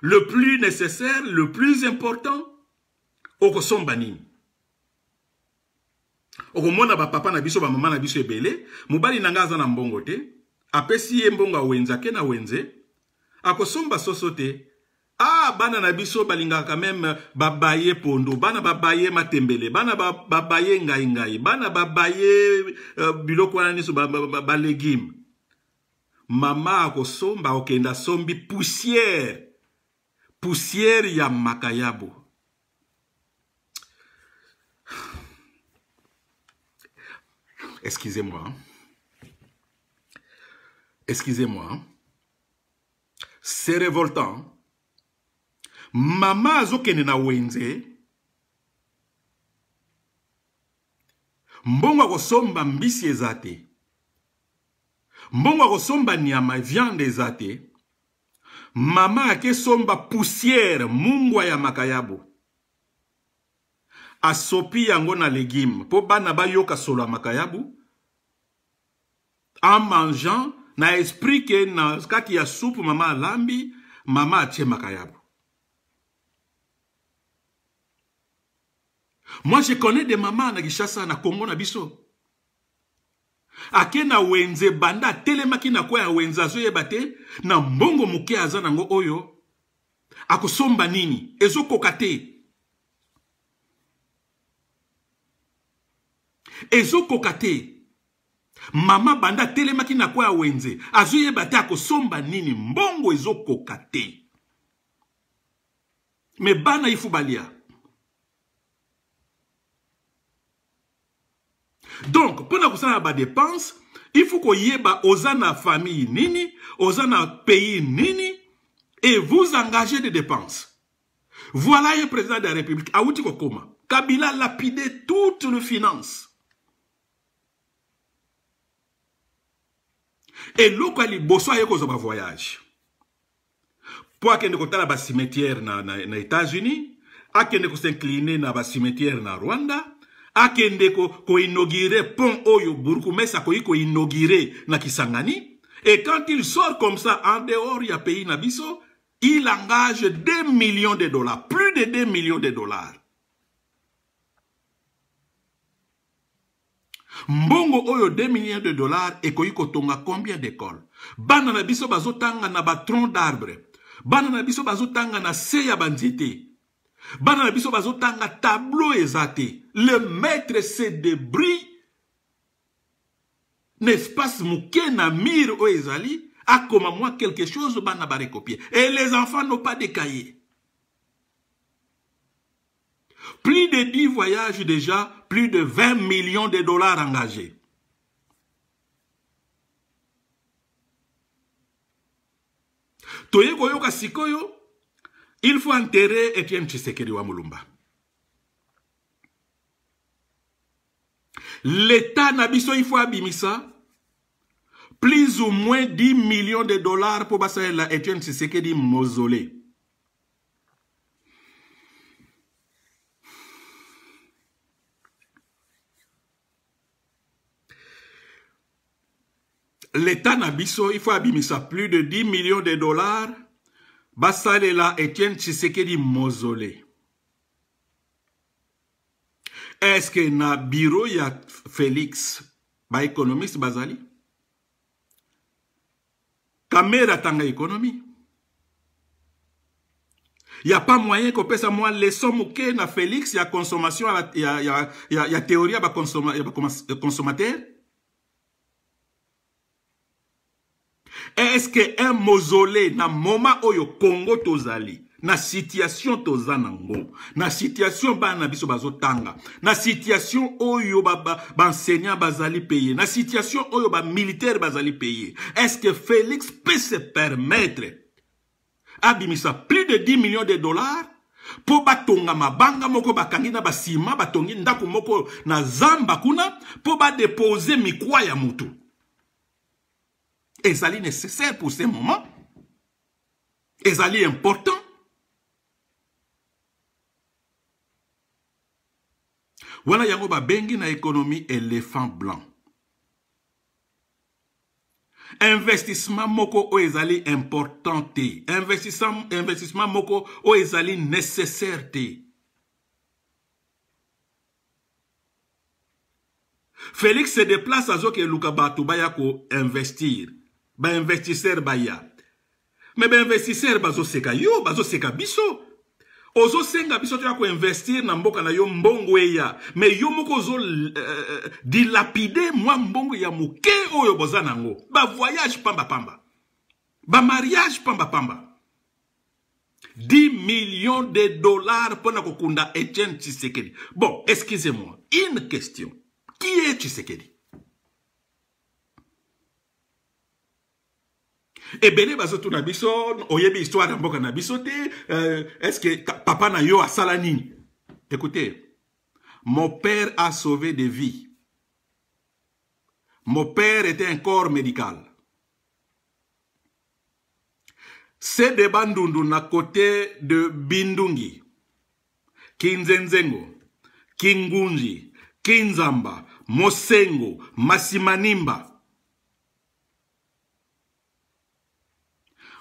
le plus nécessaire le plus important oko sombanin okomona papa na biso maman, na biso ebele mobali na nga aza na mbongo te apesi ye mbongo wenza ke na wenze akosomba somba ah bana na biso quand même babaye pondo bana babaye matembele bana babaye ngai ngai bana babaye uh, biloko wana nyonso balegim. ba, ba, mama akosomba akokende sombi poussière poussière ya makayabo Excusez-moi. Hein. Excusez-moi. Hein. C'est révoltant. Hein. mama azokende na wenze mbongo akosomba mbisi eza te mbongo akosomba nyama viande eza te mama akesomba poussière mungwa ya makayabo asopi yango na legume mpo bana bayoka solo ya makayabu en mangeant na esprit ke na kati ya supu mama alambi mama atie makayabu moi je connais des mama na kishasa na kongo na biso ake na wenze banda atelemaki na kwa ya wenze azoyeba te na mbongo moke aza nango oyo akosomba nini ezokoka te ezokoka te mama banda atelemaki na kwa ya wenze azoyeba te akosomba nini mbongo ezokoka te me bana ifu balia donc mpona des dépenses, il faut que vous na famille nini oza pays nini et vous engagez des dépenses voilà le président de la république Kabila kokoma kabila lapide toute le finance eloko ya liboso vous voyage. Pour que akende kotala bas cimetière na, na états-unis nous un na bah, cimetières na rwanda akende koinogire ko pont oyo burugumestre akoki koinogire na kisangani et quand il sort comme ça en dehors ya pays na biso il engage 2 millions de dollars plus de 2 millions de dollars mbongo oyo 2 millions de dollars ekoki kotonga combien d'école bana na biso bazotanga na batron d'arbre bana na biso bazotanga na se ya banzete bana biso bazotanga tableau ezate. le maître se débris n'espace moke na mire A ezali moi quelque chose recopier. et les enfants n'ont pas de cahier plus de 10 voyages déjà plus de 20 millions de dollars engagés toye ka sikoyo il faut enterrer Etienne Tshisekedi Wamulumba. L'État Nabiso, il faut ça. Plus ou moins 10 millions de dollars pour passer la Etienne Tshisekedi mausolée. L'État Nabiso, il faut abîmer ça. plus de 10 millions de dollars basalela Étienne Tshisekedi mausolée est-ce que na bureau ya Félix ba économiste bazali caméra tanga économie y a pas moyen qu'on moi les sommes que na Félix y a consommation y a y a théorie ya consommateur eske un mausolée na moma oyo Congo tozali na situation toza nango na situation bana na biso bazotanga na situation oyo baenseignant ba, ba bazali paye na situation oyo bamilitaire bazali paye est-ce que félix peut se permettre abimisa plus de 10 millions de dollars mpo batonga mabanga moko bakangi na basima batongi ndako moko na zamba kuna mpo badepose mikwa ya motu est nécessaire pour ce moment ezali important Voilà, yango bengi na économie éléphant blanc investissement moko o ezali important investissement moko o ezali nécessaire félix se déplace Zoké ya ko investir. bainvestisseur baya me bainvestisseur bazoseka yo bazoseka biso ozosenga biso toya koinvestir na mboka na yo mbongo eya me yo moko ozodilapide euh, euh mwa mbongo ya moke oyo boza na yango bavoyage pambapamba bamariage pambapamba 10 millions de dollars mpona kokunda etienne tshisekedi bon excusez moi une question qui est tshisekedi Et ebele bazotuna biso oyebi histoire a mboka na biso te euh, est-ce que papa na yo à salani écoutez mon père a sauvé des vies mon père était un corps médical c'est de bandundu na côté de bindungi kinzenzengo kingunji kinzamba mosengo masimanimba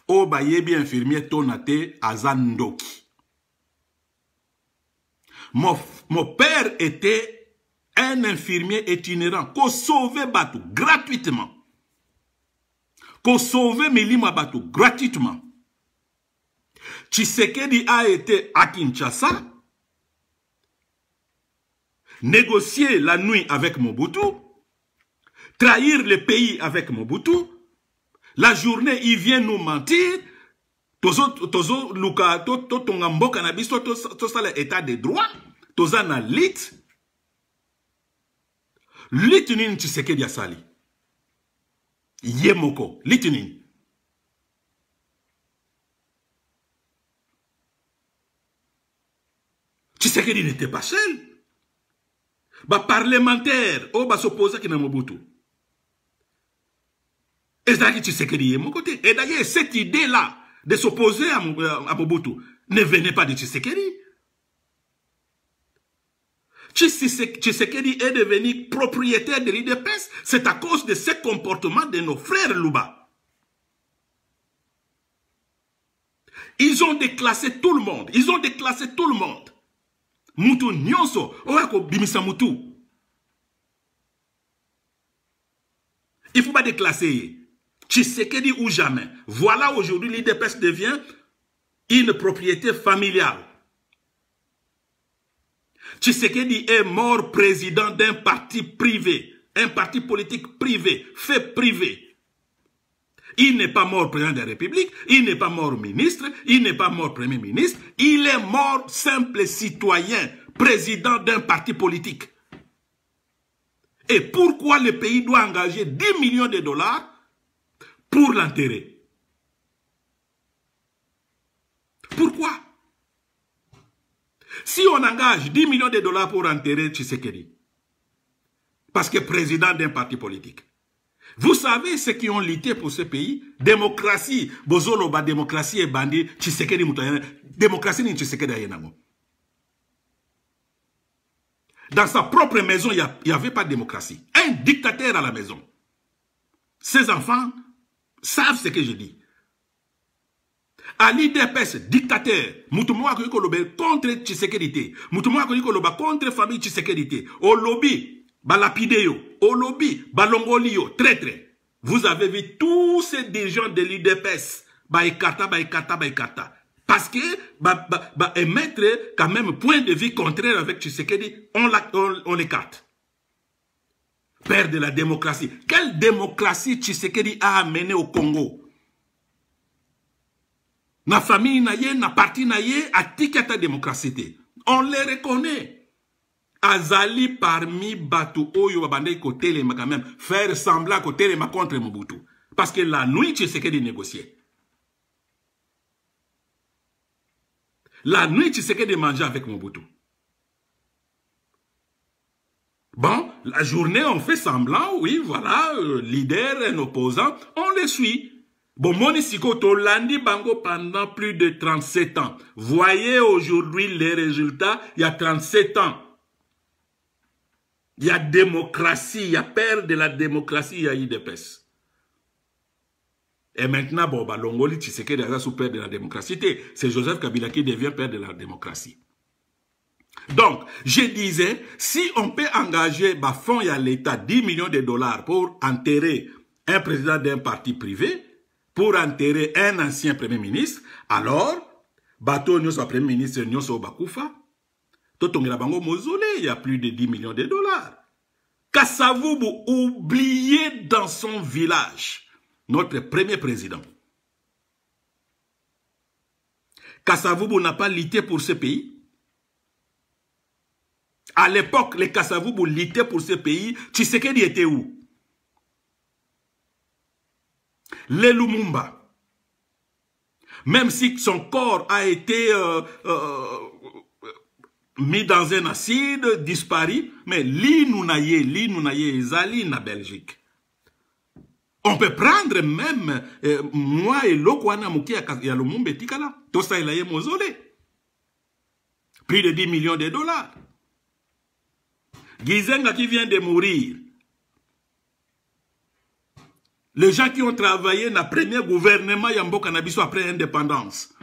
Au bayebi infirmier tonate azandoki. mon, mon père était un infirmier itinérant qu'on sauvait Batu gratuitement Qu'on sauvait, Milima bato gratuitement tshisekedi a été à kinshasa négocier la nuit avec mobutu trahir le pays avec mobutu la journée, il vient nous mentir. Tozo, tozo, luka, to, tonga mboka na biso, to, to état de droit. Toza na lit. Lit nini tshisekedi bien sali. Yemoko, lit nini. il n'était pas seul. Ba parlementaire, oh, ba s'opposa qui na Mobutu mon côté. Et d'ailleurs, cette idée-là de s'opposer à, euh, à ne venait pas de Tshisekedi. Tshisekedi est devenu propriétaire de l'IDPS. C'est à cause de ce comportement de nos frères Luba. Ils ont déclassé tout le monde. Ils ont déclassé tout le monde. Mutu nyonso. bimisa Il faut pas déclasser. Tshisekedi ou jamais. Voilà aujourd'hui l'IDPS devient une propriété familiale. Tshisekedi est mort président d'un parti privé, un parti politique privé, fait privé. Il n'est pas mort président de la République, il n'est pas mort ministre, il n'est pas mort premier ministre, il est mort simple citoyen, président d'un parti politique. Et pourquoi le pays doit engager 10 millions de dollars pour l'enterrer. Pourquoi Si on engage 10 millions de dollars pour enterrer Tshisekedi, parce que président d'un parti politique, vous savez ce qui ont lutté pour ce pays Démocratie, démocratie et bandit, Tshisekedi démocratie ni Tshisekedi Dans sa propre maison, il n'y avait pas de démocratie. Un dictateur à la maison. Ses enfants savent ce que je dis. À l'IDPS, dictateur, moua Akoyiko Lobe contre Tshisekedi, Moutoumo Akoyiko contre famille sécurité. au lobby, Balapideo, au lobby, très très. Vous avez vu tous ces dirigeants de l'IDPS, Baïkata, Baïkata, Baïkata. Parce que, bah, bah, bah, émettre quand même point de vue contraire avec sécurité, on l'écarte. On, on père de la démocratie. Quelle démocratie Tshisekedi a amené au Congo Na famille na ye, na parti na ye, atikata démocratie. On les reconnaît. Azali parmi Batu Oyo Babande côté les quand même faire semblant côté les contre Mobutu. Parce que la nuit Tshisekedi négociait. La nuit Tshisekedi mangeait avec Mobutu. Bon, la journée, on fait semblant, oui, voilà, euh, leader, un opposant, on le suit. Bon, Monisikoto Landi Bango pendant plus de 37 ans. Voyez aujourd'hui les résultats, il y a 37 ans. Il y a démocratie, il y a peur de la démocratie, il y a IDPS. Et maintenant, bon, bah, Longoli que déjà sous père de la démocratie. C'est Joseph Kabila qui devient père de la démocratie. Donc, je disais, si on peut engager bah, fonds à l'État 10 millions de dollars pour enterrer un président d'un parti privé, pour enterrer un ancien premier ministre, alors, bateau nous premier ministre tout il y a plus de 10 millions de dollars. Kassavoubou oublié dans son village notre premier président. Kassavoubou n'a pas lutté pour ce pays. À l'époque, les Kassavoubou luttaient pour ce pays. Tshisekedi était où Les Lumumba. Même si son corps a été euh, euh, mis dans un acide, disparu, mais l'inounaye, l'inounaye, Zali na Belgique. On peut prendre même euh, moi et Lokwana Mouki à Lumumba et Tikala. Tout ça, il a mausolée. Plus de 10 millions de dollars. Gizenga qui vient de mourir. Les gens qui ont travaillé dans le premier gouvernement Yambo après l'indépendance.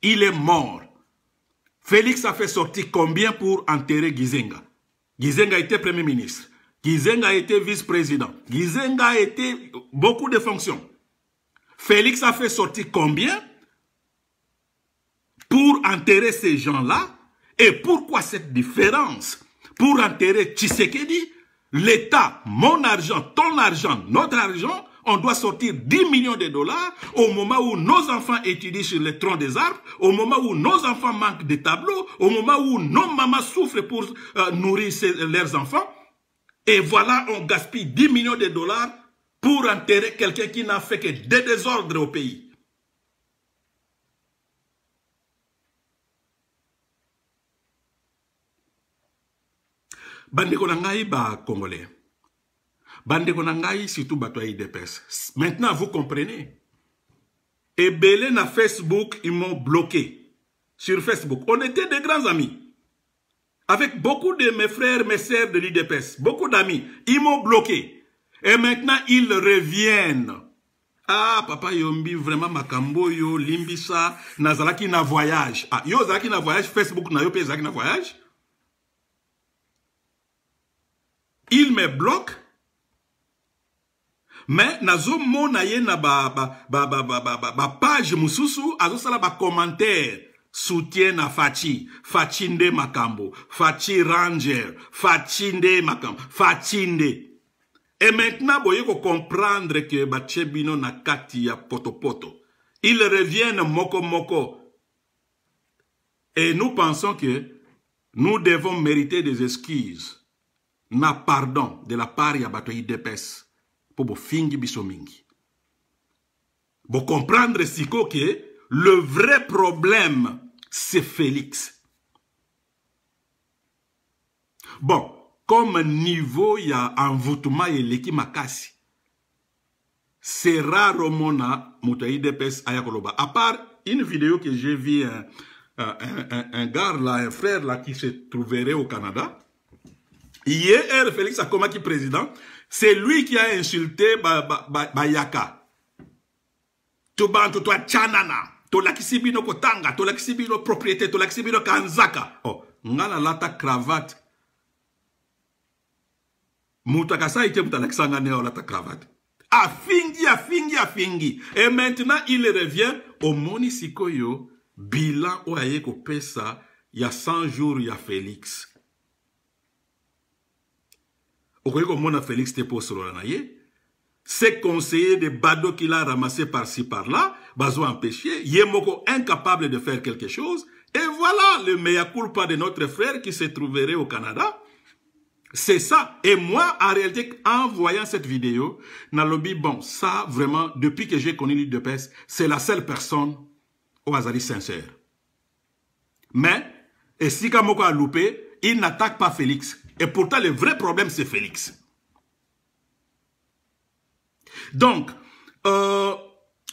il est mort. Félix a fait sortir combien pour enterrer Gizenga Gizenga été premier ministre. Gizenga été vice-président. Gizenga a été beaucoup de fonctions. Félix a fait sortir combien pour enterrer ces gens-là Et pourquoi cette différence pour enterrer Tshisekedi, l'État, mon argent, ton argent, notre argent, on doit sortir 10 millions de dollars au moment où nos enfants étudient sur les troncs des arbres, au moment où nos enfants manquent de tableaux, au moment où nos mamans souffrent pour euh, nourrir leurs enfants. Et voilà, on gaspille 10 millions de dollars pour enterrer quelqu'un qui n'a fait que des désordres au pays. bandeko na ngai congolais. Bande na ngai surtout bato ya maintenant vous comprenez Et Belé na facebook ils m'ont bloqué sur facebook on était des grands amis avec beaucoup de mes frères, mes sœurs de l'IDPS, beaucoup d'amis, ils m'ont bloqué. Et maintenant, ils reviennent. Ah, papa Yombi, vraiment, Makambo, yo, Limbisa, Nazalaki na voyage. Ah, yo, Zaki na voyage, Facebook, na yo, pe, voyage. il me bloque Mais me nazomona ye na bapage sala un commentaire soutien na Fatih. Fatih nde makambo Fatih ranger Fatih nde makambo Fatih nde maintenant boye kocomprendre comprendre que bino na kati ya potopoto ils reviennent moko moko et nous pensons que nous devons mériter des excuses na pardon de la part ya bato pour pour mpo pour biso mingi bokomprendre siko ke le vrai problème c'est félix bon comme niveau ya envoûtement l'équipe makasi c'est rare au Mona hein, ya idps aya koloba à part une vidéo que j'ai vu hein, euh, un, un, un, gars là un frère là qui se trouverait au canada Hier, Félix Akoma qui président, c'est lui qui a insulté Bayaka. Tout bantu toi chanana. tolakisi bino kotanga tolakisi bino propriété tolakisi bino kanzaka oh, nga nalata cravate moto akasali te moto alakisa nga nde olata cravate afingi afingi afingi e maintenant il revient omoni sikoyo bilan oyo aye kopesa ya 100 jour ya félix c'est félix conseiller de bado qu'il a ramassé par-ci par-là a empêché Yemoko incapable de faire quelque chose et voilà le meilleur culpa de notre frère qui se trouverait au Canada c'est ça et moi en réalité en voyant cette vidéo nalobi bon ça vraiment depuis que j'ai connu l'île de Pesse, c'est la seule personne au hasard, sincère mais si Kamoko a loupé il n'attaque pas Félix et pourtant, le vrai problème, c'est Félix. Donc, euh,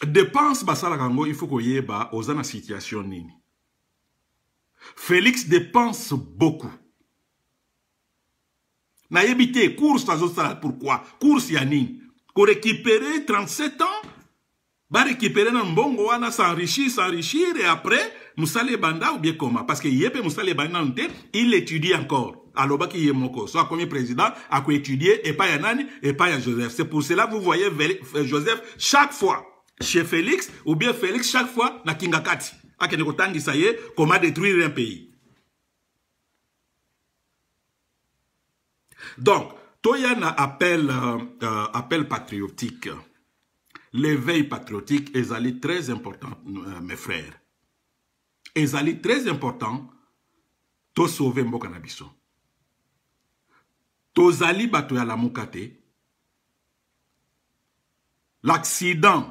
dépense il faut qu'on y ait la situation nini. Félix dépense beaucoup. N'a évité course azosala pourquoi course il Pour récupéré 37 ans récupérer na bon wana s'enrichir s'enrichir et après musale banda ou bien comment parce que yepe musale banda il étudie encore est mon soit comme président et pas et pas joseph c'est pour cela que vous voyez euh, joseph chaque fois chez félix ou bien félix chaque fois na kingakati ça y est, comment détruire un pays donc toya y appel, un euh, euh, appel patriotique l'éveil patriotique est très important mes frères Est très important de sauver mon tozali bato ya la te l'accident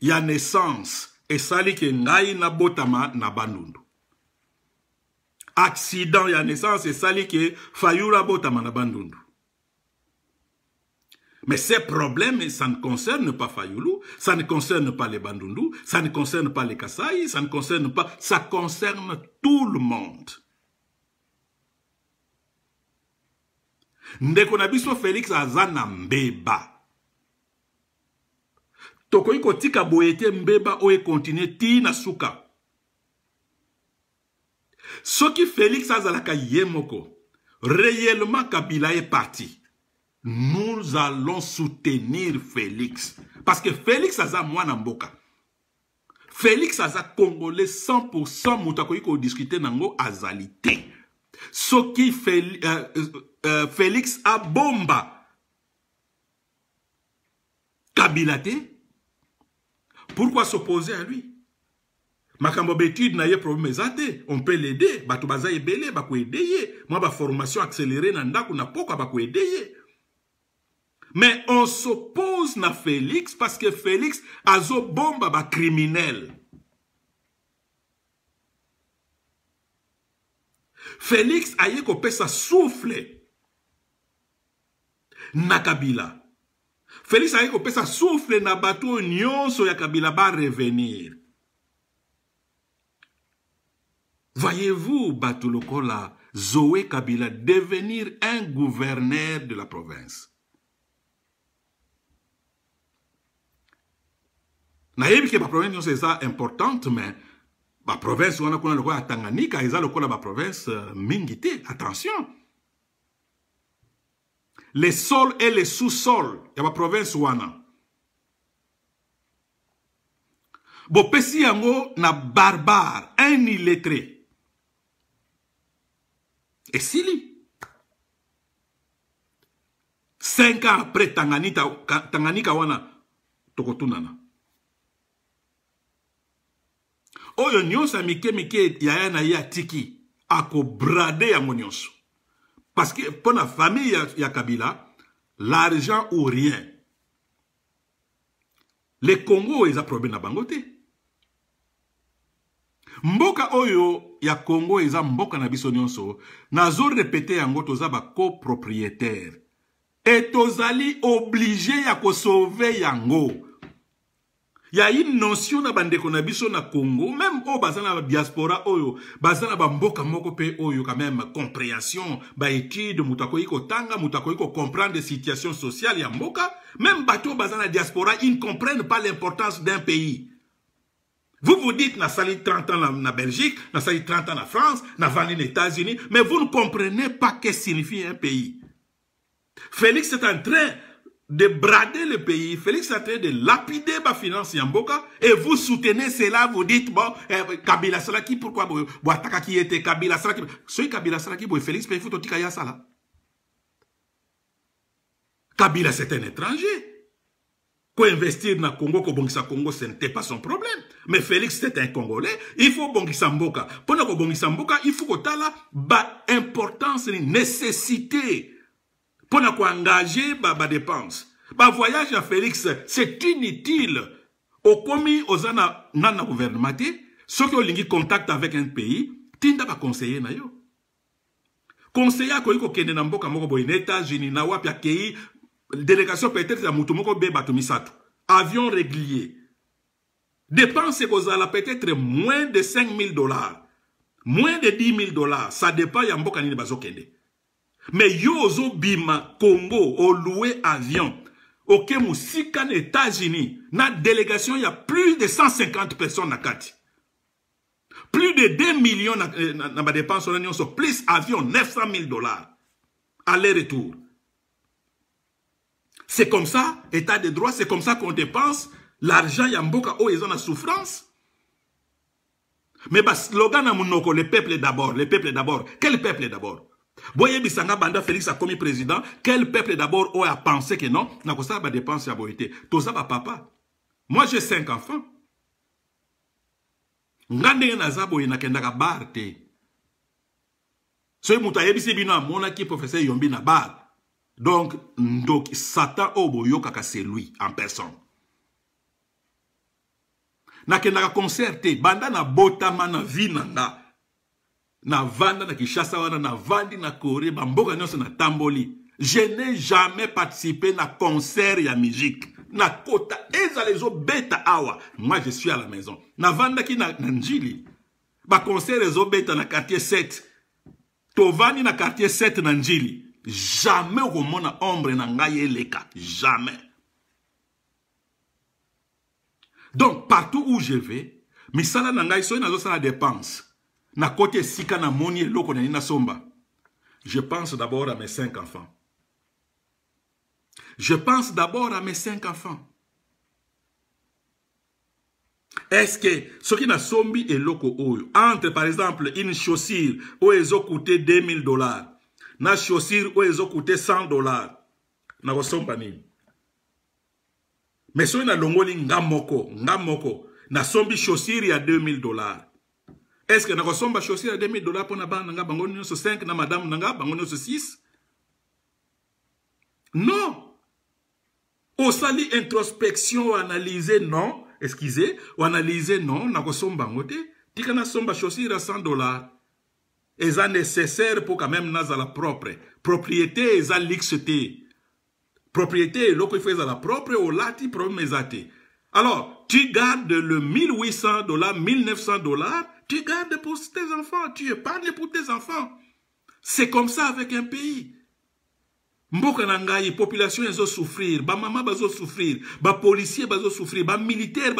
ya naissance et sali ke ngai botama na bandundu accident ya naissance et sali ke fayula botama na bandundu Mais ces problèmes, ça ne concerne pas Fayoulou, ça ne concerne pas les Bandundu, ça ne concerne pas les Kassai, ça ne concerne pas... Ça concerne tout le monde. ndeko na biso félix aza na mbeba tokoki kotika boye te mbeba oyo ekontinue ti na suka soki félix azalaka ye moko réellement kabila ye parti nous allons soutenir félix parce que félix aza mwana mboka félix aza congolais 100 moto akoki kodiskute nango azali te soki Félix, euh, euh, euh, Félix a Kabila pourquoi s'opposer à lui makambo d'étude na ye problème zaté, on peut l'aider bato baza Moi, formation accélérée na ndako na pokwa bakoede ye mais on s'oppose na félix parce que félix ba criminel. Félix a eu ça souffle na Kabila. Félix eu ça souffle na bato nyonso yakabila Kabila ba revenir. Voyez-vous bato lokola Zoé Kabila devenir un gouverneur de la province. Nayebi que ba province nyonso est importante mais province wana kuna lokola ya tanganyika eza lokola la province euh, mingite attention Les sols et les sous sols où on province wana on a na barbare un illettré silly cinq ans après tanganyika, tanganyika wana tokotunana oyo nyonso ya mike mike yaya na ye atiki akobrade yango nyonso parce que mpo na famille ya, ya kabila l'argent ou rien le congo eza problème na bango te mboka oyo ya congo eza mboka na biso nyonso nazorepete yango toza bacopropriétaire e tozali oblige ya kosauve yango a une notion na bandeko na biso na congo même au oh, baza la diaspora oyo baza na bamboka moko pe oyo quand même compréhension baétude moto akoki tanga, moto comprendre kocomprendre situation sociale ya mboka même bato bas la diaspora ils ne comprennent pas l'importance d'un pays vous vous dites sali 30 ans na, na belgique 30 ans na france navandi les états-unis mais vous ne comprenez pas que signifie un pays félix est en train de brader le pays. Félix a en de lapider ma finance Yamboka. Et vous soutenez cela, vous dites, bon, eh, Kabila qui pourquoi bon, qui était Kabila qui Ce Kabila Salaki, bon, Félix, il faut tout ça là. Kabila, c'est un étranger. Quoi investir dans le Congo, que Bongisa Congo, ce n'était pas son problème. Mais Félix, c'est un Congolais. Il faut Bongisa Mboka. Pour que Bongisa Mboka, il faut que tu aies l'importance, la nécessité pour engager ba, dépenses. dépense. voyage à Félix, c'est inutile. Au commis aux ana nana gouvernement, ceux qui ont contact avec un pays, tinda ba conseiller na yo. Conseiller à koyiko kende na mboka moko boye États-Unis na wapi délégation peut-être à mutu moko be bato Avion régulier. Dépense kozala peut-être moins de 5000 dollars, moins de 10 000 dollars, ça dépend ya mboka nini bazokende. Mais yo combo, congo loué avion au si na états-unis na délégation a plus de 150 personnes na kati plus de 2 millions na, ma eh, dépense, plus avion 900 000 dollars aller retour c'est comme ça état de droit c'est comme ça qu'on dépense l'argent yamboka y oh, ils ont la souffrance mais bah, slogan slogan, le peuple d'abord le peuple d'abord quel peuple d'abord bisanga banda félix commis président quel peuple d'abord oya pensé que non nakosala ba ya boye te toza papa moi j'ai cinq enfants Ngande na naza boye nakendaka bar te muta moto monaki bino professeur yombi na bar donc ndok satan boyo kaka c'est lui en personne nakendaka concert banda na vie na nga navanda na kinshasa wana navandi na corée bamboka nyonso natamboli je n'ai jamais participé na concert ya musique nakota ezala ezobeta awa moi je suis à la maison navandaki na, na njili baconcert ezobeta na quartier 7 tovandi na quartier 7 na njili jamais okomona ombre na ngai eleka jamais donc partout où je vais misala na ngai soki nazosala dépense na koti esika namoni eloko na nini nasomba je pense d'abord à mes cinq enfants je pense d'abord à mes cinq enfants est-ce que soki nasombi eloko oyo entre par exemple une chaussure oyo ezokute 2000 dollars na chaussure oyo ezokute 100 dollars nakosomba nini me soki nalongoli nga moko nga moko nasombi chaussure ya 2000 dollars est ce que nakosomba chaussure à 2000 dollars pour nous na nga 5 na madame na 6 non sali introspection analyser non ou oanalyse non Nous avons te tika chaussure à 100 dollars Et ça nécessaire pour quand même la propre propriété eza luxe l'XT. propriété eloko à la propre la problème alors tu gardes le 1800 dollars 1900 dollars tu gardes pour tes enfants, tu épargnes pour tes enfants. C'est comme ça avec un pays. mboka na ngai population ezosouffrir bamama bazosouffrir bapolisier souffrir, Ba militaire,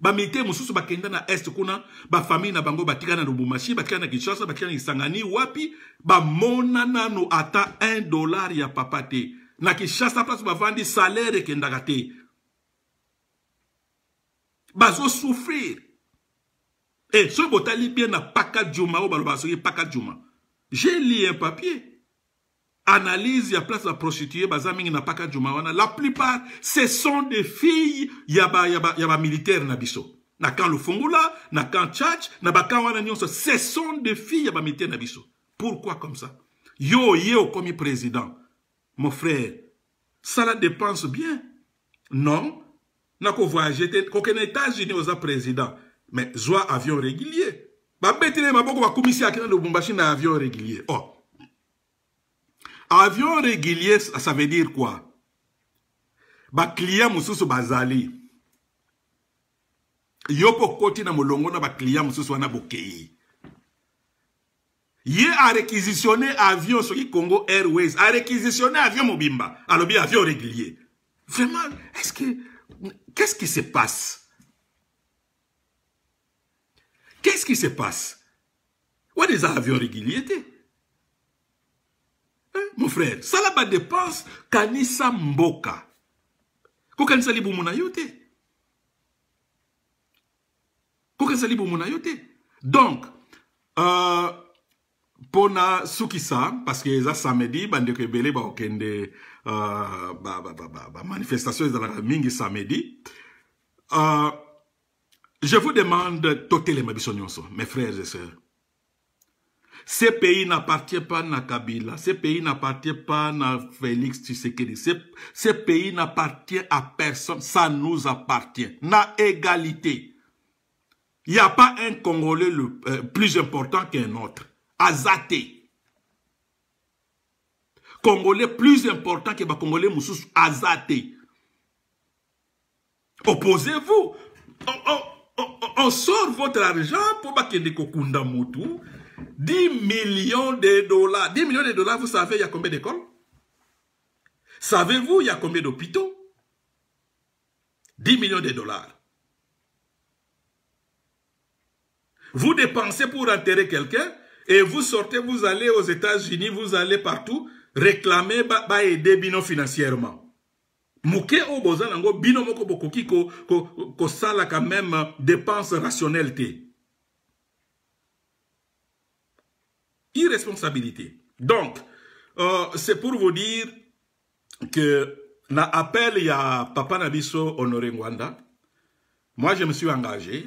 bamilitaire mosusu bakenda na est kuna famille na bango batika na ba batika na ba batika na isangani wapi ba monana nano ata un dollar ya papate. Na na chassa place ba vandi salaire Ba zo souffrir. Et eh, ce botali bien na Paka Djuma, Paka Djuma. J'ai lu un papier. Analyse, y a place la prostituée, Bazaming na Paka Djuma. La plupart, ce sont des filles, yaba y a militaire bisso, Na quand le na quand tchatch, na Bakawana Nyonso. Ce sont des filles, yaba y a militaire Nabiso. Pourquoi comme ça? Yo, yo, comme président. Mon frère, ça la dépense bien. Non. N'a ko voyage, ko ken États-Unis aux président. me zwa avion régulier babeteli ye maboko bakumisi akende lubumbashi na avion régulier oh avion régulier ça veut dire quoi baclient mosusu bazali yo mpo okoti na molongo na baclient mosusu wana bokei ye aréquisitionne avion soki congo airways aréquisitionne avion mobimba alobi avion régulier vraiment est ce que qu'est ce qui se passe Qu'est-ce qui se passe Où les avions réguliers Hein, mon frère, ça là-bas dépense kanisa mboka. kokanisa libumu bou yo te kokanisa libumu na yo te donc euh, Pona sukisa parceke eza samedi bah ebele bakokende bah euh, bah ba, ba, ba, la mingi samedi euh, je vous demande les nyonso, mes frères et sœurs. Ce pays n'appartient pas à Kabila, ce pays n'appartient pas à Félix Tshisekedi, ce, pays n'appartient à personne, ça nous appartient. Na égalité. Il n'y a pas un Congolais le, euh, plus important qu'un autre. Azate. Congolais plus important que le Congolais Moussous, Azate. Opposez-vous. Oh, oh on sort votre argent pour dans Kokunda Moutou. 10 millions de dollars. 10 millions de dollars, vous savez, il y a combien d'écoles Savez-vous, il y a combien d'hôpitaux 10 millions de dollars. Vous dépensez pour enterrer quelqu'un et vous sortez, vous allez aux États-Unis, vous allez partout réclamer, aider Bino financièrement. Il y a nango bino moko bokoki kosalaka ko, ko même dépense rationnelle irresponsabilité donc euh, c'est pour vous dire que na appel ya papa Nabiso honoré ngwanda moi je me suis engagé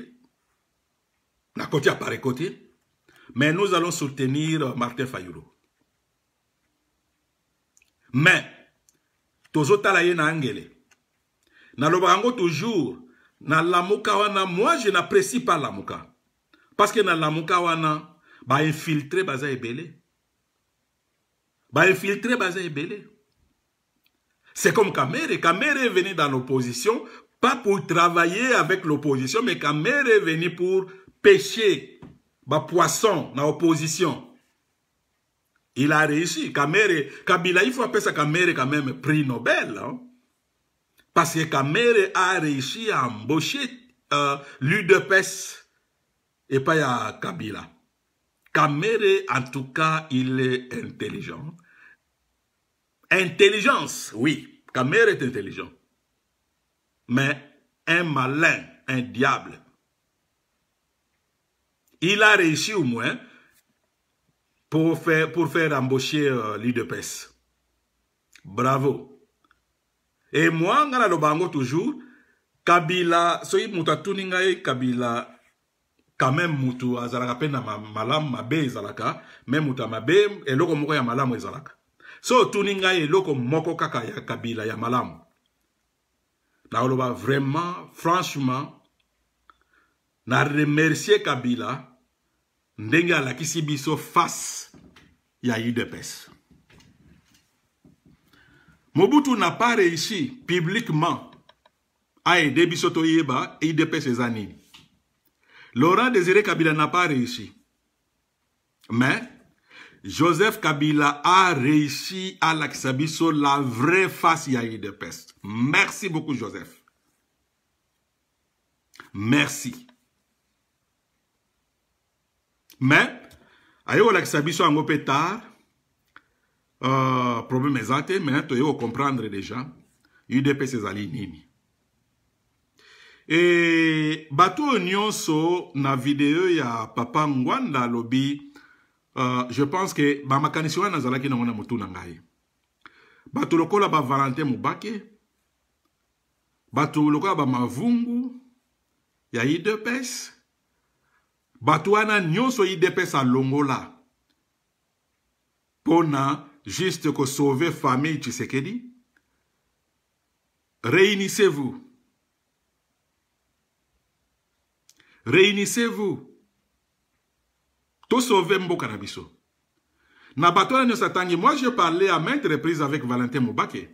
na côté à pareil côté mais nous allons soutenir martin fayulu mais Toujours talaye na angele loba ango toujours na lamuka wana moi je n'apprécie pas lamuka parce que na lamuka wana bainfiltre baza ebele infiltré baza ebele c'est comme Kamere. Kamere est venu dans l'opposition, pas pour travailler avec l'opposition, mais Kamere est venu pour pêcher bah, poisson dans l'opposition. Il a réussi. Kamere, Kabila, il faut appeler ça Kamere quand même prix Nobel. Hein. Parce que Kamere a réussi à embaucher euh, et pas à Kabila. Kamere, en tout cas, il est intelligent. Intelligence, oui. Kamere est intelligent. Mais un malin, un diable. Il a réussi au moins pour faire, pour faire embaucher euh, l'IDPS. Bravo. Et moi, ngana lo bango toujours, Kabila, soyi muta tuninga ye Kabila, quand même mutu azalaka pe na malamu mabe ezalaka, mais muta mabe, eloko moko ya malamu ezalaka. So tuninga ye eloko moko kaka ya Kabila ya malamu. Na oloba vraiment, franchement, na remercier Kabila, Ndenga la biso face ya UDPS. Mobutu n'a pas réussi publiquement à aider Bisoto Yeba et ces années. Laurent Désiré Kabila n'a pas réussi. Mais Joseph Kabila a réussi à biso la vraie face ya UDPS. Merci beaucoup Joseph. Merci. me aye kolakisa biso yango mpe tard uh, probleme eza te me toye kocomprendre déjà udps ezali nini e bato oyo nyonso na video ya papa ngwanda alobi uh, je pense ke bamakanisi wana azalaki nango na motu na ngai bato lokola bavalentin mobake bato lokola bamavungu ya udps bato wana nyonso à longola Pona na juste sauver famille dit. réunissez-vous réunissez-vous sauver mboka na biso na bato moi je parlais à maintes reprises avec valentin Moubake.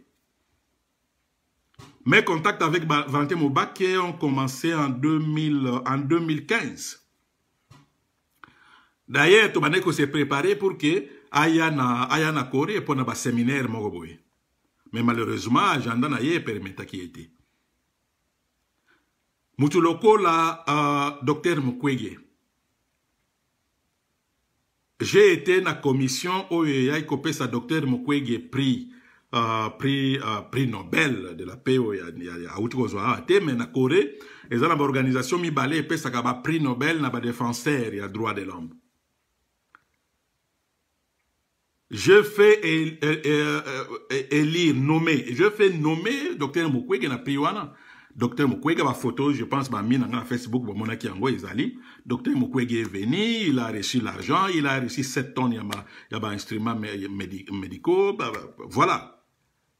mes contacts avec valentin Moubake ont commencé en, en 2015 d'ailleurs tobandaki koseprepare pour ke aya na, aya na kore mpo na baseminaire moko boye me malheureusement agenda na ye epermetaki ye te mutu lokola uh, docteur mukwege j'ai été na commission oyo eyai kopesa docteur mukwege prix Uh, prix, uh, prix nobel de la paix oyo auti kozwa awa te me na corée eza na baorganisation mibale epesaka baprix nobel na badefenseur ya droit de l'homme Je fais élire, nommer, je fais nommer docteur Mukwege na pays Docteur y Mukwege ba photo, je pense ma mine la Facebook ami monaki yango ezali. Docteur Mukwege est venu, il a reçu l'argent, il a reçu 7 tonnes d'instruments y a instrument médicaux, voilà.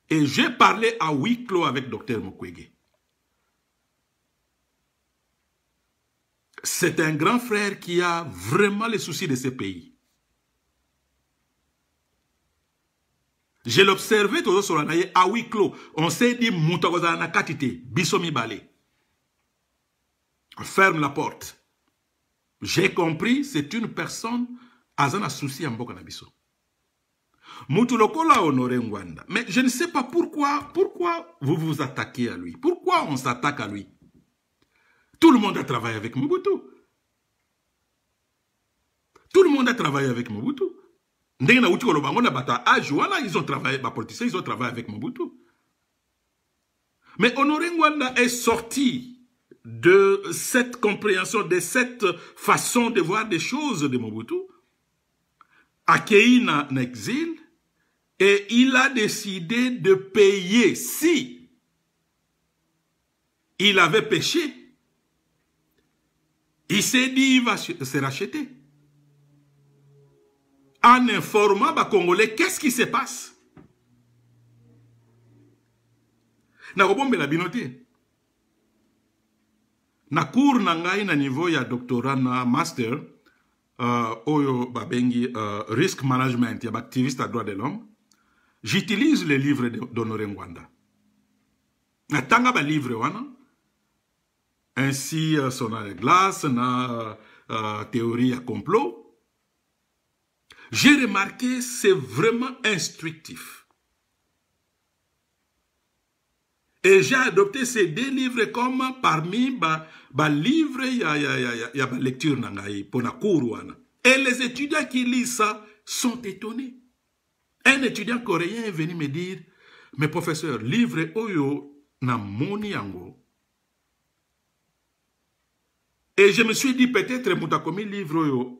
Et j'ai parlé à huis clos avec Docteur Mukwege. C'est un grand frère qui a vraiment les soucis de ce pays. Je l'observé, tout sur la à huis clos. On s'est dit, moutagoza na katite, bisomi balé. Ferme la porte. J'ai compris, c'est une personne azana souci en boka nabiso. l'okola honoré Ngwanda. Mais je ne sais pas pourquoi, pourquoi vous vous attaquez à lui. Pourquoi on s'attaque à lui. Tout le monde a travaillé avec Mobutu. Tout le monde a travaillé avec Mobutu ndenge na bato ils ont travaillé ils ont travaillé avec mobutu mais honoré ngwanda est sorti de cette compréhension de cette façon de voir des choses de mobutu accueilli en exil et il a décidé de payer si il avait péché il s'est dit il va se racheter en informant les Congolais qu'est-ce qui se passe. nakobombela bino te na cour na ngai na niveau ya doctorat na master euh, oyo babengi euh, risk management ya activiste à droit de l'homme j'utilise les livres d'honoré ngwanda ba livre wana ainsi euh, les glaces, glace na euh, euh théorie à complot j'ai remarqué, c'est vraiment instructif. Et j'ai adopté ces deux livres comme parmi les livres ya, ya, ya, ya pour lecture Et les étudiants qui lisent ça sont étonnés. Un étudiant coréen est venu me dire, mais professeur, livre oyo na moni Et je me suis dit peut-être Moutakomi, livre oyo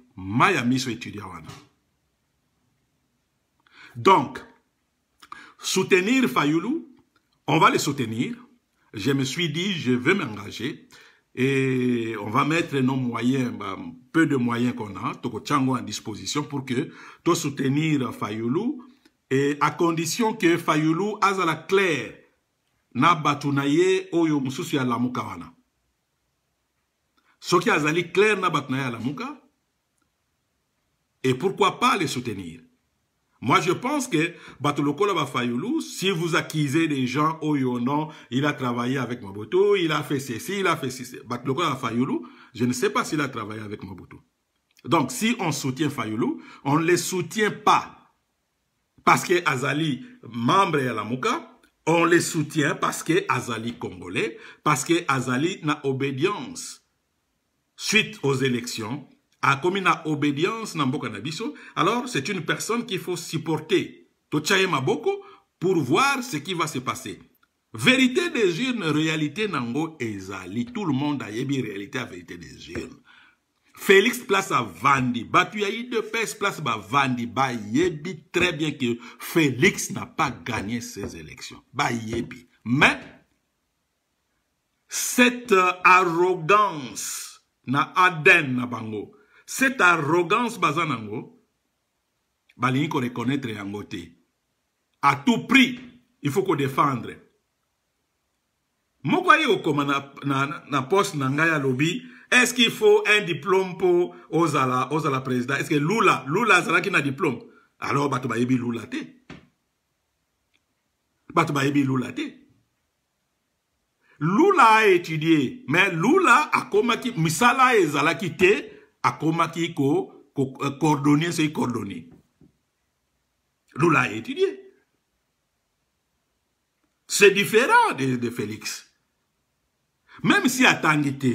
Miami, amiso étudiant. donc soutenir Fayoulou on va le soutenir je me suis dit je veux m'engager et on va mettre nos moyens bah, peu de moyens qu'on a toko à disposition pour que tu soutenir Fayoulou et à condition que Fayoulou azala clair na qui na ye oyo mususu ya lamuka Ce qui azali clair na bato et pourquoi pas les soutenir. Moi, je pense que Batuloko Fayoulou, si vous accusez des gens, oh non, il a travaillé avec Mobutu, il a fait ceci, il a fait ceci. Batuloko Fayoulou, je ne sais pas s'il a travaillé avec Mobutu. Donc, si on soutient Fayoulou, on ne les soutient pas parce que Azali, membre de la Mouka, on les soutient parce que Azali congolais, parce que Azali n'a obédience. Suite aux élections, a une obédience na mboka alors c'est une personne qu'il faut supporter Tochaye maboko pour voir ce qui va se passer vérité des jeunes réalité nango ezali tout le monde a réalité à vérité des jeunes. félix place à Vandi. eu de Pes place Ba bayebi très bien que félix n'a pas gagné ses élections mais cette euh, arrogance na aden na bango cette arrogance baza nango balingi koreconnaître yango te à tout prix il faut kodefendre moko aye kokoma na, na, na poste na ngai alobi est-ce qu'il faut un diplôme mpo ozala ozala président est-ce que lula lula azalaki na diplôme alors bato bayebi lula te bato bayebi lula te lula aétudie mais lula akomaki misala ezalaki te akomaki ko euh, coordonner c'est coordonnées. nous l'a étudié c'est différent de, de Félix même si atangi te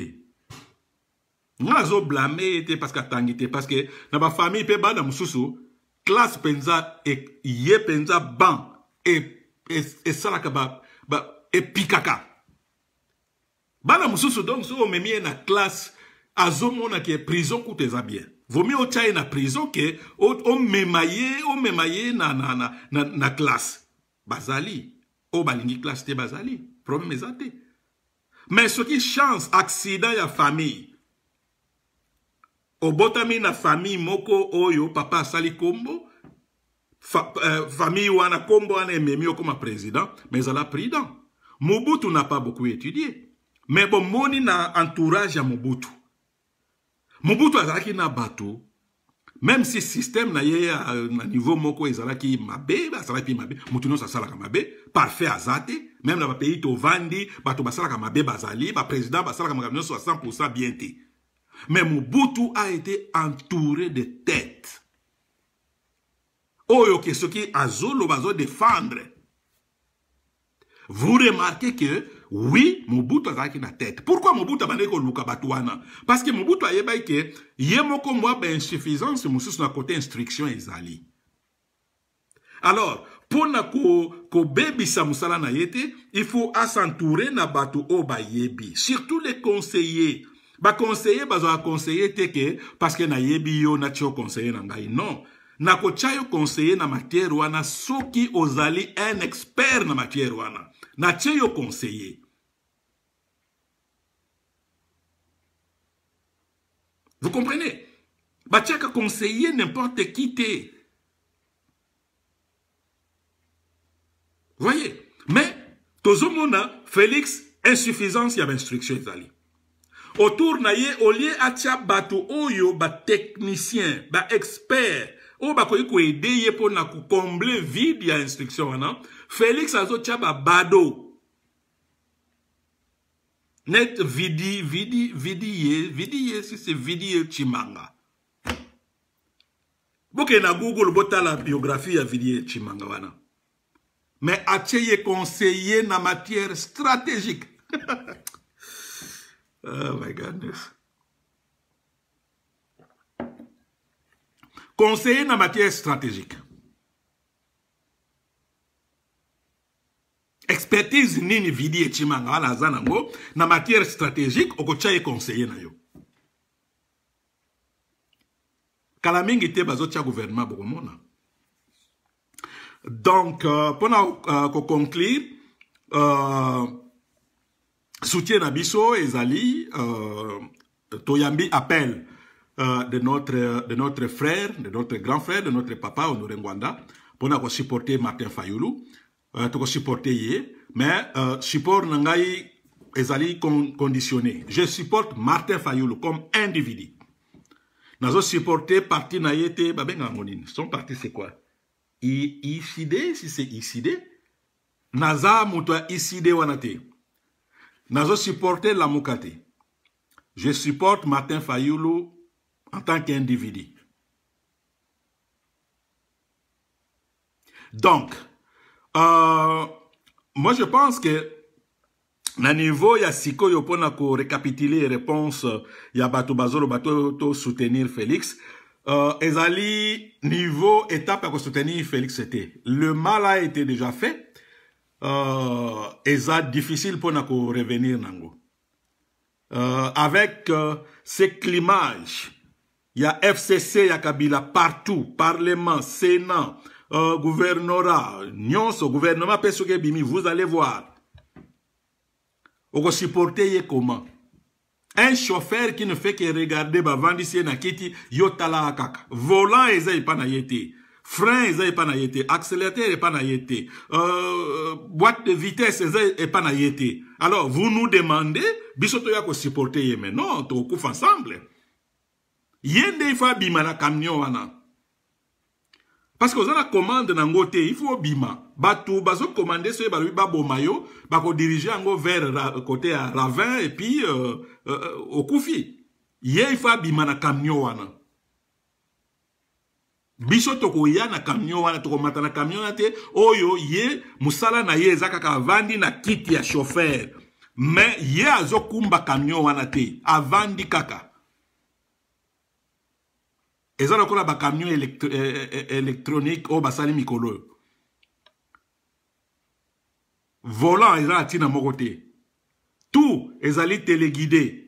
nga azoblame ye parce parce que dans ma na il y a une classe pensa et ye pensa ban esalaka e, e ba, et pikaka. bana mosusu donc so omemi ye la classe ke prison kuta bien vomi otya na prison ke omema na, na, na, na, na classe bazali o balingi classe te bazali Problème eza Mais ce qui chance accident ya famille obotami na famille moko oyo papa sali kombo fa, euh, famille wana kombo wana ememi okoma président mais la président mobutu n'a pas beaucoup étudié mais bon moni na entourage ya mobutu mobutu azalaki na bato même si système na ye euh, na niveau moko ezalaki mabe asalaki mabe motu sala ka mabe parfait azate, même na bapays tovandi bato basalaka mabe bazali président basalaka sala ka ya 100 bien te mais mobutu a été entouré de tête oyo ke soki bazo défendre. vous remarquez que oui mobutu azalaki na tete pourkoi mobutu abandaki koluka bato wana parceke mobutu ayebaki ke ye moko mwa bainsuffisance mosusu na kote instruction ezali alors mpo na kobebisa ko mosala na ye te il faut asentoure na bato oyo bayebi surtout les conseillers bakonseiller bazwaka conseiller te ke parceke nayebi yo natia yo conseiller na ngai non nakotia yo conseiller na matière wana soki ozali un expert na matière wana natie yo conseiller vous comprenez batiaka conseiller n'importe qui te voyez mais Mona félix insuffisance a instruction. instruction. autour na ye a atia batu oyo bah, bah, expert, o ba ko koede ye pour na combler vide a instruction hein, Félix Azot-Chaba, bado net vidi vidi vidiye vidiye si c'est vidiye chimanga bokena google la biographie ya vidiye chimanga wana mais atie ye conseiller na matière stratégique oh my goodness conseiller na matière stratégique expertise nini vidi chimanga wana aza nango na matière stratégique okotya ye conseiller na yo kala mingi te bazotya gouvernement bokomona donc euh, mpona euh, conclure euh, soutien na biso ezali euh, toyambi appel euh, de, notre, de notre frère de notre grand frère de notre papa honore ngwanda mpona supporter martin fayulu euh, supporter ye mais euh, support na ngai ezali conditionné je supporte Martin Fayoulou comme individu nazo supporter parti na son parti c'est quoi ICD si c'est ICD naza moto ya ICD wanate nazo supporter la te je supporte Martin Fayulu en tant qu'individu donc Euh, moi, je pense que na niveau ya sikoyo mpona korecapitule réponse ya bato bazoloba tosoutenir félix euh, ezali niveau étape ya kosoutenir félix te le mal a été déjà fait euh, eza difficile mpona korevenir nango euh, avec euh, ce climage ya fcc ya kabila partout parlement sénat euh, euh, gouvernera, nyonso, gouvernement pesoke bimi, vous allez voir. au supporter comment? Un chauffeur qui ne fait que regarder bah, na kiti, yotala akaka. Volant pas panayete. Frein pas panayete. Accélérateur et panayete. Euh, euh, boîte de vitesse pas panayete. Alors, vous nous demandez, bisoto yako supporter mais non, to ensemble. Yende ifa bima la camion wana. parce que oza na commande nango te il faut obima bato bazokomande soki balobi baboma yo bakodirige yango vers ra, kote ya ravin epuis euh, euh, okufi ye il faut abima na camion wana biso tokoya na camion wana tokomata na camion wana te oyo ye mosala na ye eza kaka avandi na kiti ya chauffeur me ye azokumba camion wana te avandi kaka eza lokola bacamion électronique oyo basali mikolo oyo volant eza na ntina moko te tout ezali teleguide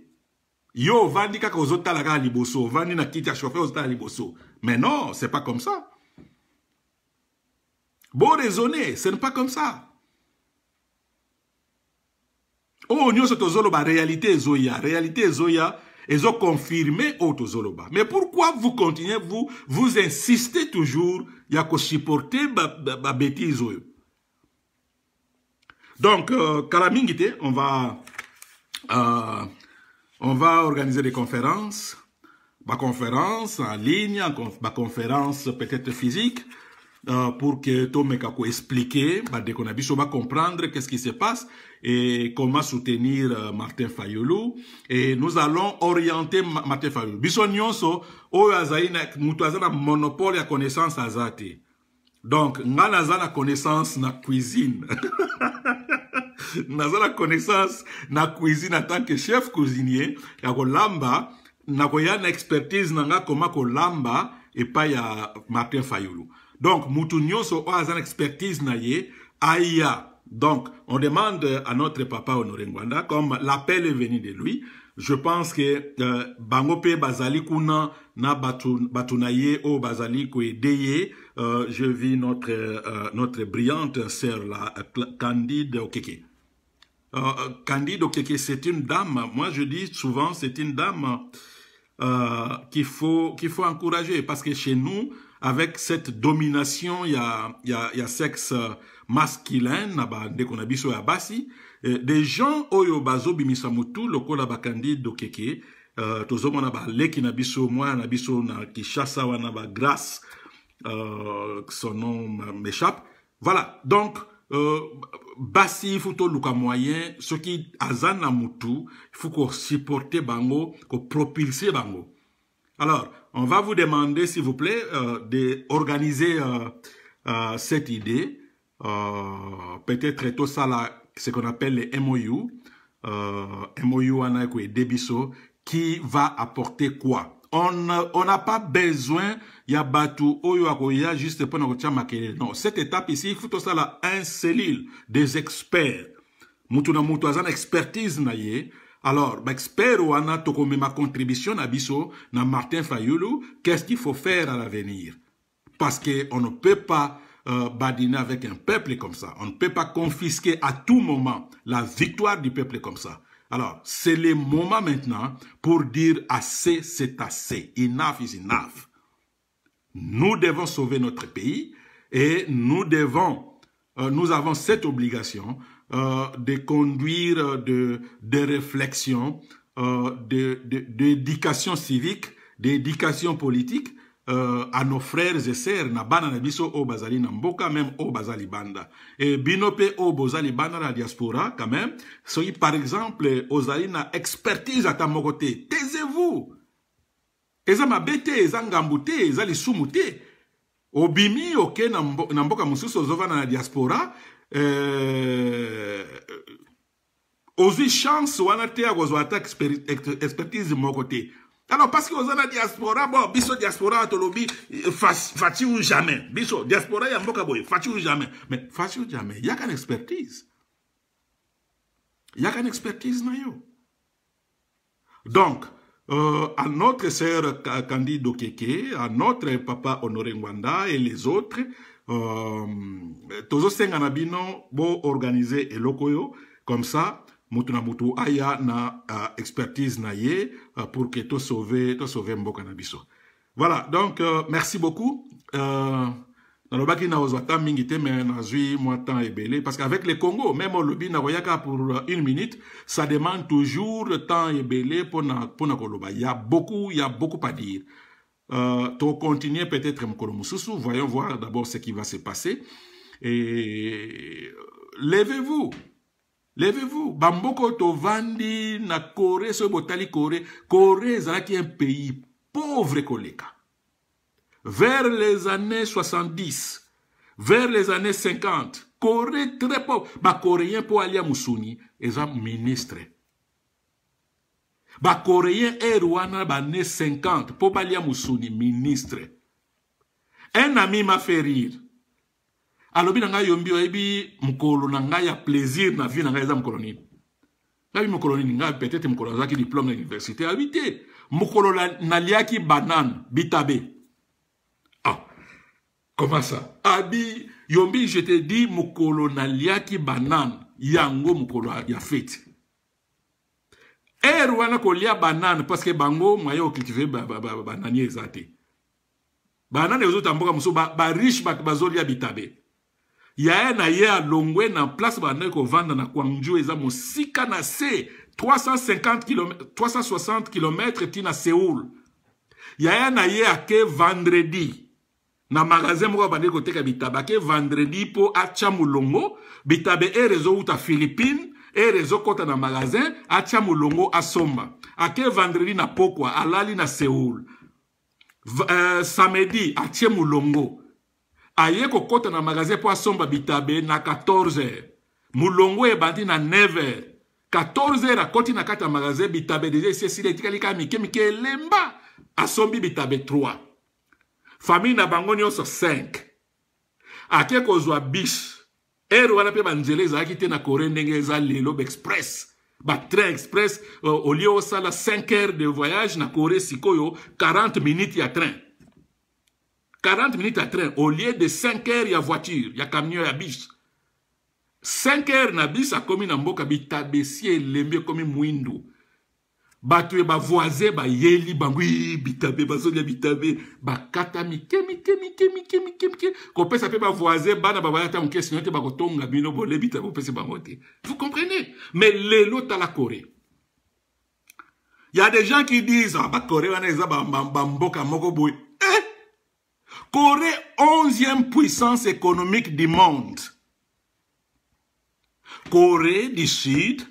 yo ovandi kaka ozotala kaka liboso ovandi na kiti ya chauffeur ozotala liboso mais non c'est pas comme ça bo raisonne ce n'est pas comme ça oyo oh, nyonso tozoloba réalité ezoya réalité ezoya Ils ont confirmé oh, Zoloba. Mais pourquoi vous continuez, vous, vous insistez toujours, il y a qu'à supporter ma bêtise. Donc, euh, on va, euh, on va organiser des conférences. Ma conférence en ligne, ma conférence peut-être physique. Euh, pour que Tomekako explique, bah, dès qu'on a comprendre qu'est-ce qui se passe, et comment soutenir euh, Martin Fayoulou Et nous allons orienter Martin Fayoulou Biso nyonso, oyo nous na mutu monopole ya connaissance azate. Donc, nga na connaissance na cuisine. naza la connaissance na cuisine en tant que chef cuisinier ya kolamba, na koya na expertise na lamba et kolamba pas ya Martin Fayoulou Donc, nous nyonso une expertise na ye, aya donc, on demande à notre papa Honoré Nguanda, comme l'appel est venu de lui, je pense que euh, Bangope Bazali Kuna na Batunaye au Bazali euh, je vis notre, euh, notre brillante sœur la Candide Okeke. Euh, Candide Okeke, c'est une dame, moi je dis souvent, c'est une dame qu'il faut, qu'il faut encourager parce que chez nous, avec cette domination, il y a, y, y a sexe masculin na bandeko na biso ya basi eh, de gens oyo bazobimisa motu lokola bakandi okeke uh, eh, tozomona baleki na biso mwana na biso na kishasa wana grâce uh, eh, son nom m'échappe voilà donc euh, basi Futo luka moyen, moyen qui azan na Mutu, il faut supporter bango propulser bango alors on va vous demander s'il vous plaît euh, d'organiser de organiser euh, cette idée euh, peut-être tout ça là, ce qu'on appelle les MOU, euh, MOU Debiso, qui va apporter quoi on n'a pas besoin ya batu tout y'a juste pour nous maquiller. Non, cette étape ici, il faut tout ça là un cellule des experts. na expertise Alors, bah, expert ou ana toko ma contribution à biso na Martin Fayoulou, qu'est-ce qu'il faut faire à l'avenir Parce que on ne peut pas euh, badiner avec un peuple comme ça. On ne peut pas confisquer à tout moment la victoire du peuple comme ça. Alors, c'est le moment maintenant pour dire assez, c'est assez. Enough is enough. Nous devons sauver notre pays et nous devons, euh, nous avons cette obligation euh, de conduire de, de réflexion, euh, d'éducation civique, d'éducation politique euh, à nos frères et sœurs na bana na biso oyo bazali na mboka meme oyo baza libanda e bino mpe oyo boza libanda na diaspora quand même soki par exemple ozali na expertise ata moko te taisez-vous eza mabe te eza ngambu te eza lisumu te obimi oke na, mbo, na mboka mosusu ozovanda na diaspora euh, ozwi chance wana te ya kozwa ata expertise moko te alors parce que avez la diaspora bon biso diaspora tu eh, faci ou jamais biso diaspora ya mboka boy, faci ou jamais mais faci ou jamais a qu'une expertise a qu'une expertise na yo donc euh, à notre sœur Candide Okéke, à notre papa Honoré Ngwanda et les autres, tous euh, Tozo Senganabino, bon organiser locaux, comme ça, mutu na mutu aya na uh, expertise na ye uh, pour que to sauver mboka na biso voilà donc euh, merci beaucoup euh, nalobaki n'a temps mingi te mais zui mo temps ebele parce qu'avec le congo même na nakoyaka pour euh, une minute ça demande toujours temps ebele mpona Il koloba a beaucoup il y a beaucoup à dire euh, continues peut-être mokolo voyons voir d'abord ce qui va se passer et euh, levez-vous levez-vous bamboka tovandi na corée soki botali corée corée ezalaki un pays pauvre koleka vers les années 70 vers les années 50 corée très pauvre bacoréen mpo alia musuni eza ministre bacoréen ere wana bane 50 mpo balia musuni ministre un ami ma fait rire alobi na ngai yombi oyebi mokolo na ngai ya plaisir na vie na ngai eza mokolo nini ngabi mokolo nini ngai peut-être mokolo azalaki diplôme na université abi te mokolo naliaki banane bitabe ah comment ça abi yombi je te dis mokolo naliaki banane yango mokolo ya fete ere wana kolia banane parce que bango moyen ocultive banani eza te banane ezota mboka mosusu bariche bato bazolia bitabe yaya na ye alongwe na place bandaki kovanda na kwangju eza mosika na se 350 km, 360 km ntina seoul yaya na ye ake vendredi na magasin moko abandeli koteka bitabe ake vendredi mpo atya molongo bitabe ere ezowuta philippine ere ezokɔta na magasin atya molongo asomba ake vendredi na pokwa alali na seoul v, euh, samedi atie molongo aye kokɔta na magasin mpo asomba bitabe na 14 heure molongo ebandi na 9 heure 14 heure akɔti na kati ya magasin bitabe deja esesila etikali kaka mike mike elemba asombi bitabe 3 famille na bango nyonso 5 ake kozwa bis ere wana mpe banzela ezalaki te na corée ndenge eza lelo baexpress batrain express uh, olie osala 5 heure de voyage na corée sikoyo 40 minutes ya train 40 minutes à train au lieu de 5 heures ya voiture ya camion ya bus 5 heures na bus akomi na mboka bitabesi elembi ekomi mwindu bato ye bavoisin bayeli bango bitabe bazolia bitabe bakata mike mike mike mike mike mike kopesa mpe bavoisin bana babaya ta moke sino te bakotonga bino bole bitabe opesi bango te vous comprenez mais lelo tala corée y a des gens qui disent ah, bacorée wana eza bamboka moko boye eh! Corée, onzième puissance économique du monde. Corée du Sud,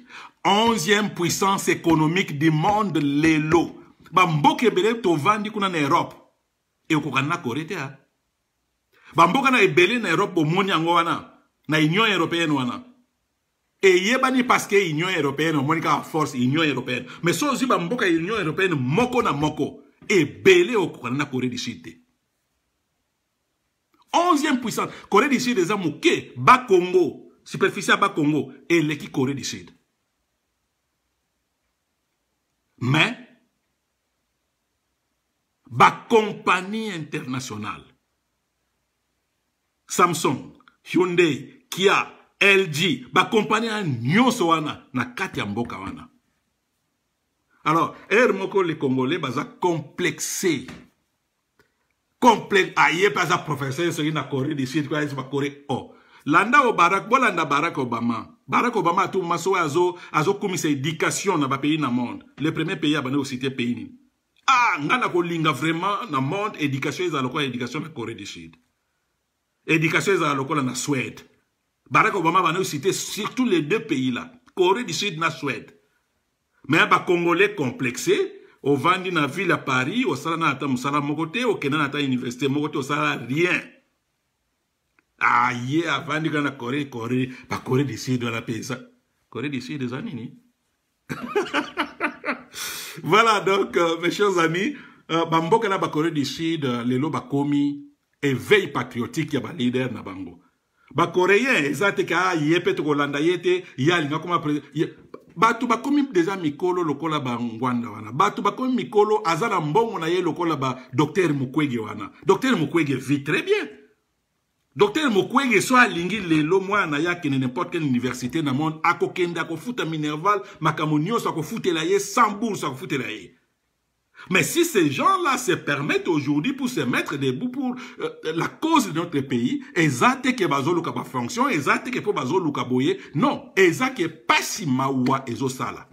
onzième puissance économique du monde lelo. Bamboka ebele tovandi kuna na Europe. ekokana na Corée te ya. Bamboka na ebele na Europe bomoni yango wana na Union européenne wana. eyebani parce que union européenne omoni kaka force union européenne mais so ozwi bamboka union européenne moko na moko ebele okokana na corée du sud te 11e puissance. Corée du Sud, les amoukés, bas Congo, superficie à bas Congo, et l'équipe Corée du Sud. Mais, la compagnie internationale, Samsung, Hyundai, Kia, LG, la compagnie à nyonso na kati wana. Alors, les Congolais baza complexés complex aye mpe la professeur en na corée du sud kua ba corée oh landa Barack voilà bolanda Barack obama Barack obama atu moma so oyo azokumisa éducation na dans le monde le premier pays abandi le pays ah ah ko linga vraiment le monde éducation ezala L'éducation, éducation la corée du sud éducation ezala lokola na suède Barack obama a cité surtout les deux pays là corée du sud na suède un congolais complexé ovandi na ville ya paris osala na ata mosala moko te okenda na ata université moko te osala rien aye ah, avandi kaka na corée corée bacorée du sud wana mpe eza corée du sud eza nini voilà donc euh, mes chers amis euh, bamboka na bacorée du sud euh, lelo bakomi éveil patriotique ya balider na bango bacoréen eza te ka ah, ye mpe tokolanda ye te ye alinga koma bato bakomi deja mikolo lokola bangwanda wana bato bakomi mikolo aza na mbongo na ye lokola badocteur mokwege wana docteur mokwege vi très bien docteur mokwege so alingi lelo mwana ya akende nimporte quelle université na monde akokende akofuta minerval makambo nyonso akofutela ye sans bourse akofutela ye Mais si ces gens-là se permettent aujourd'hui pour se mettre debout pour euh, la cause de notre pays, ezate que bazoluka ba fonction, ezate que po bazoluka boye, non, pas pasi mawa ezosala.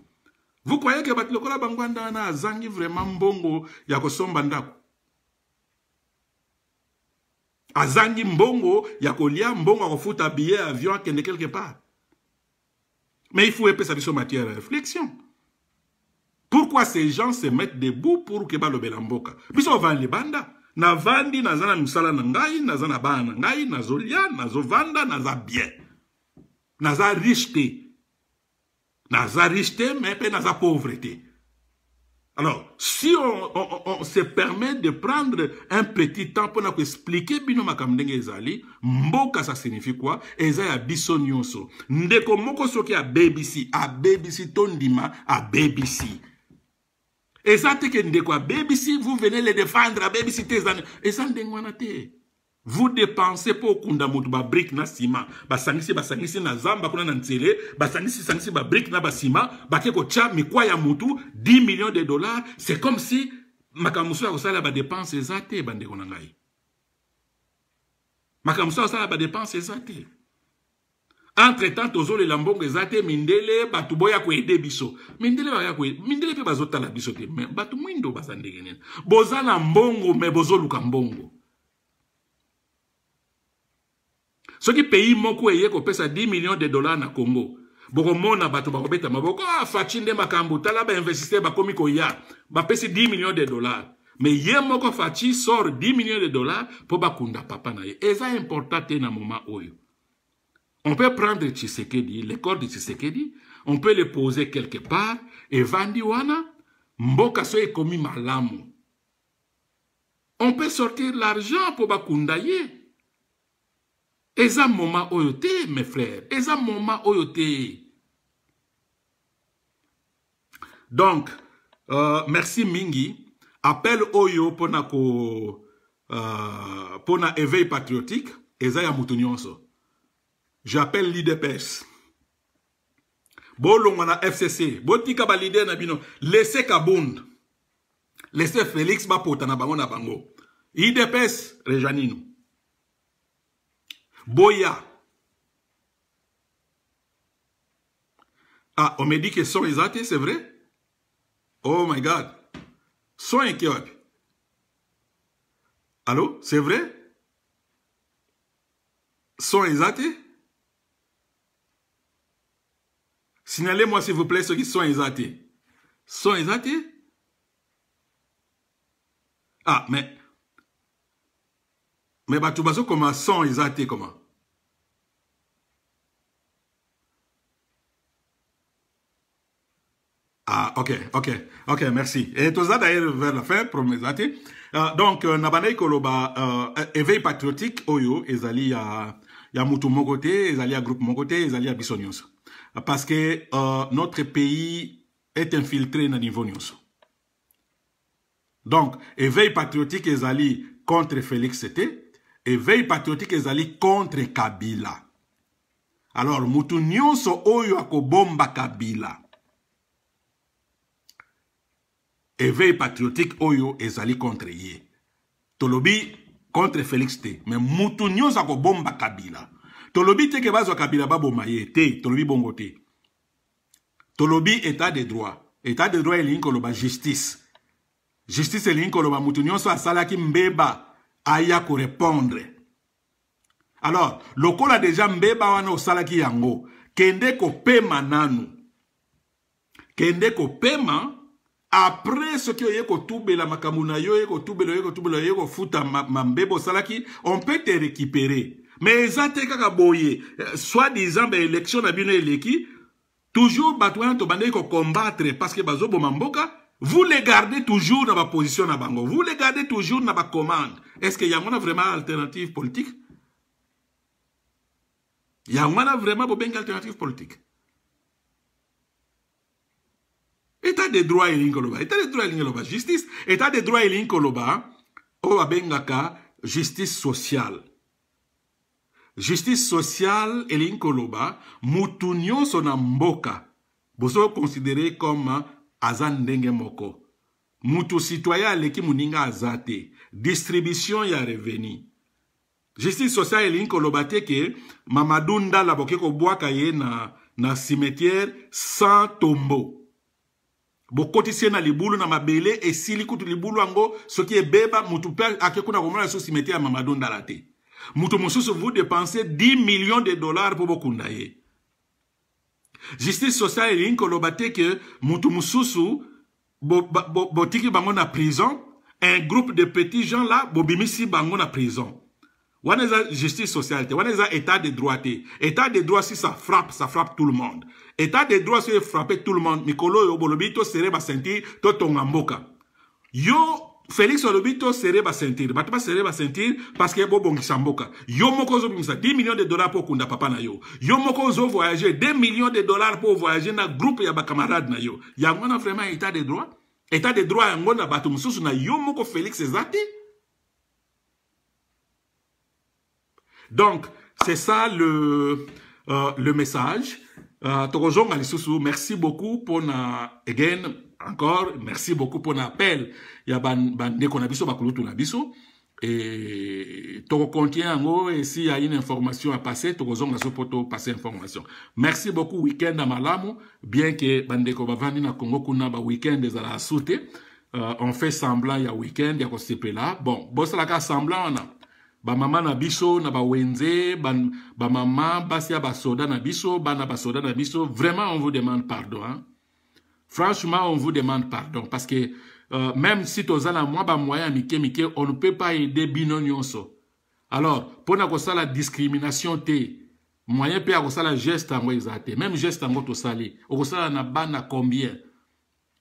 Vous croyez que batlokola bangwanda na zangi vraiment mbongo ya kosomba ndako? azangi mbongo ya kolia mbongo akofuta billet avion akende quelque part mais il faut epesa sur matière à réflexion pourquoi ces gens se mettent debout pour ke balobela mboka biso bavandi banda navandi naza na misala na ngai naza na bana na ngai nazolia nazovanda naza bien naza riche te naza riche te mais mpe naza pauvre te alors si on, on, on se permet de prendre un petit temps mpona koexplike bino makambo ndenge ezali mboka ça signifie quoi eza ya biso nyonso ndeko moko soki abebisi abebisi to ndima abebisi eza te ke ndeko abebisi vous venez le défendre abebisi te eza ndenge wana te vous dépensez mpo okunda moto babrike na nsima basangisi basangisi na zamba kuna na nzele basangisi sangisi babrike na basima bake kotya mikwa ya motu 10 millions de dollars c'est comme si makambo mosusu ya kosalela badepense eza te bandeko na ngai makambo mosusu ya kosalela badepense eza te entretemps tozolela mbongo eza te mindele bato boya koyede biso mindele mindele mpe bazotala biso te me bato mwindo baza ndenge nini boza na mbongo me bozoluka mbongo soki pays moko eye kopesa 10 millions de dollars na congo bokomona bato bakobeta maboko ah, faci nde makambo tala bainvestister bakomi koya bapesi 10 millions de dollars me ye moko faci sor 10 millions de dollars mpo bakunda papa na ye eza important te na moma oyo On peut prendre Tshisekedi, le corps de Tshisekedi, on peut le poser quelque part, et Vandiwana, Mboka so commis malamu. On peut sortir l'argent pour Bakundaye. Eza moment oyote, mes frères. Eza moment oyote. Donc, euh, merci Mingi. Appel oyo pour pour ko, euh, na éveil patriotique. Eza ya j'appelle l'IDPS. bolongwa la fcc botika balidere na bino laissez kabund Laissez félix bapota na bango na bango idps Rejanino. boya ah on me dit que son est c'est vrai oh my god son est wapi Allô? c'est vrai son est Signalez-moi, s'il vous plaît, ceux qui sont exaltés. Sont exaltés? Ah, mais... Mais vas comment Sont exemptés, comment Ah, ok, ok, ok, merci. Et tout ça d'ailleurs vers la fin, promis, Euh, donc, euh, Nabanei Koloba, euh, éveil patriotique, Oyo, Ezali à, à Moutou Mogote, Ezali à Groupe ils Ezali à Bissonios parce que euh, notre pays est infiltré na niveau nous. donc éveil patriotique ezali contre félix T. éveil patriotique ezali contre kabila alors mutu nyonso oyo akobomba kabila éveil patriotique oyo ezali contre ye tolobi contre félix T. mais la nyonso akobomba kabila tolobi te ke bazwa kabila baboma ye te tolobi bongo te tolobi état de droit état de droit elingi koloba justice justice elingi koloba motu nyonso asalaki mbeba aya korepondre alors lokola deja mbeba wana osalaki yango kende kopema nanu kende kopema après soki oye kotubela makambo na yo oye kotubela oye kotubela oye kofuta mambeba ma osalaki on peut te récupérer mais ils ont boye soi-disant baélection ben, na toujours bato combattre parce que vous les gardez toujours dans position na bango vous les gardez toujours dans la commande. est ce qu'il y a vraiment alternative politique Il y a vraiment une alternative politique état de droit et koloba état droits droit elingi koloba justice état de droit et koloba oyo justice sociale justice sociale elingi koloba mutu nyonso na mboka bozokonsidere comme aza ndenge moko mutu citoyen aleki moninga aza te distribution ya reveni justice sociale elingi koloba te ke mamadu ndala bokoki kobwaka ye na, na cimetière sans tombo bokotisi ye na libulu na mabele esili kutu libulu yango soki ebeba mutu mpe ake kuna komona liso cimetière ya mamadu ndala te mutu vous dépensez 10 millions de dollars pour vous justice sociale est une a que mutu mosusu botiki bango na prison un groupe de petits gens là bobimisi bango na prison wana justice sociale te état de droit état de droit si ça frappe ça frappe tout le monde état de droit si frappe tout le monde mikolo yo, bolobi tosere basentir totonga mboka yo Félix Olobi serait serré ba sentir. Bato ba serré ba sentir parce que bo samboka. mboka. Yo moko zo 10 millions de dollars pour kunda papa na yo. Yo moko voyager 2 millions de dollars pour voyager na groupe ya ba camarade na yo. Yango na vraiment état de droit. État de droit yango na bato mususu na yo moko Félix Ezate. Donc, c'est ça le, euh, le message. Euh, merci beaucoup pour, na, again, encore merci beaucoup mpona appel ya bandeko na biso bakulutu na biso e tokocontinue yango esi ya une information apasse tokozonga so mpo topasse information merci beaucoup weekend ya malamu bien ke bandeko bavandi na congo kuna baweekend ezalaka su te uh, on fait semblant ya weekend ya kosepela bon bosalaka semblant wana bamama na biso na bawenze bamama basi ya basoda na biso bana basoda na biso vraiment on vous demande pardon hein? Franchement, on vous demande pardon parce que euh, même si tu as moi ba moyen mike mike, on ne peut pas aider bino nyonso. Alors, pour na kosa la discrimination te, moyen pe akosa la geste ango exate, même geste ango to sali, okosa na bana combien?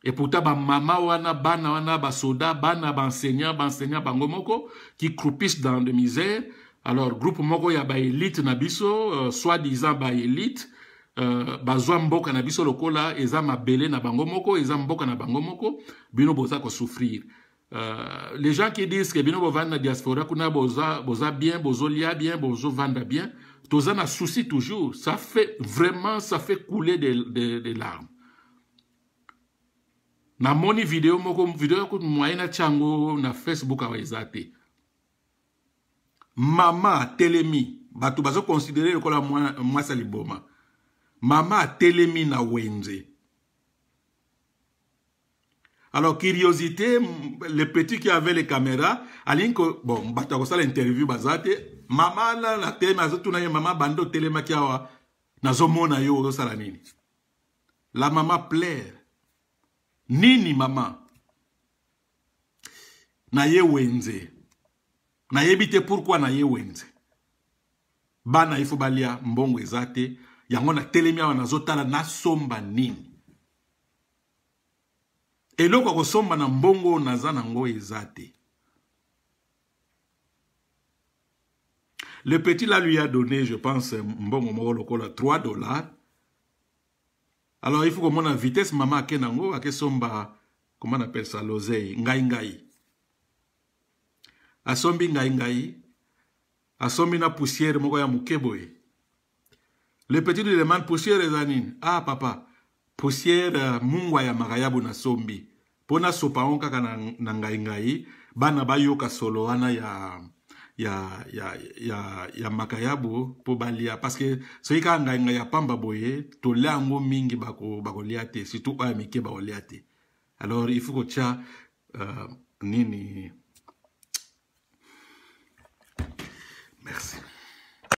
Et pourtant, ba mama wana, bana wana, ba soda, bana, ba enseignant, ba enseignant, bango moko, qui croupissent dans de misère. Alors, groupe moko ya ba élite na biso, euh, soi-disant ba élite, Uh, bazwa mboka na biso lokola eza mabele na bango moko eza mboka na bango moko bino boza kosouffrir uh, les gens qui disent ke bino bovanda na diaspora kuna boza, boza bien bozolia bien bozovanda bien toza na souci toujours ça fait vraiment ça fait couler des de, de larmes namoni video moko video ya moyen atia yango na facebook awa eza te mama atelemi bato bazoconsidere lokola mwasi ya liboma mwa mama atelemi na wenze alors curiosité le petit qui avait les caméras alingi bon bato akosala interview baza te mama nana atelemi azotuna ye mama bande otelemaki awa nazomona yo ozosala nini la mama plaire nini mama naye wenze nayebi te pourkui naye wenze bana ifo balia mbongo eza te yango natelemi awa nazotala nasomba nini eloko ya kosomba na mbongo naza nango eza te le petit là lui a donné je pense mbongo moko lokola 3 dollars alors il faut komona vitesse mama ake nango akesomba comment on appelle ça l'oseille ngai ngai asombi ngai ngai asombi na poussière moko ya moke boye Le petit lui demande poussière ezanini? Ah papa, poussière uh, mungwa ya magayabu na sombi. Pona sopa onka kana na ngai ngai bana bayoka solo wana ya ya ya ya ya makayabu mpo balia parceke soki kaka ngainga ya pamba boye tolia yango mingi bakolia bako te surtout oyo ya mike bakolia te alors il faut kotia uh, nini merci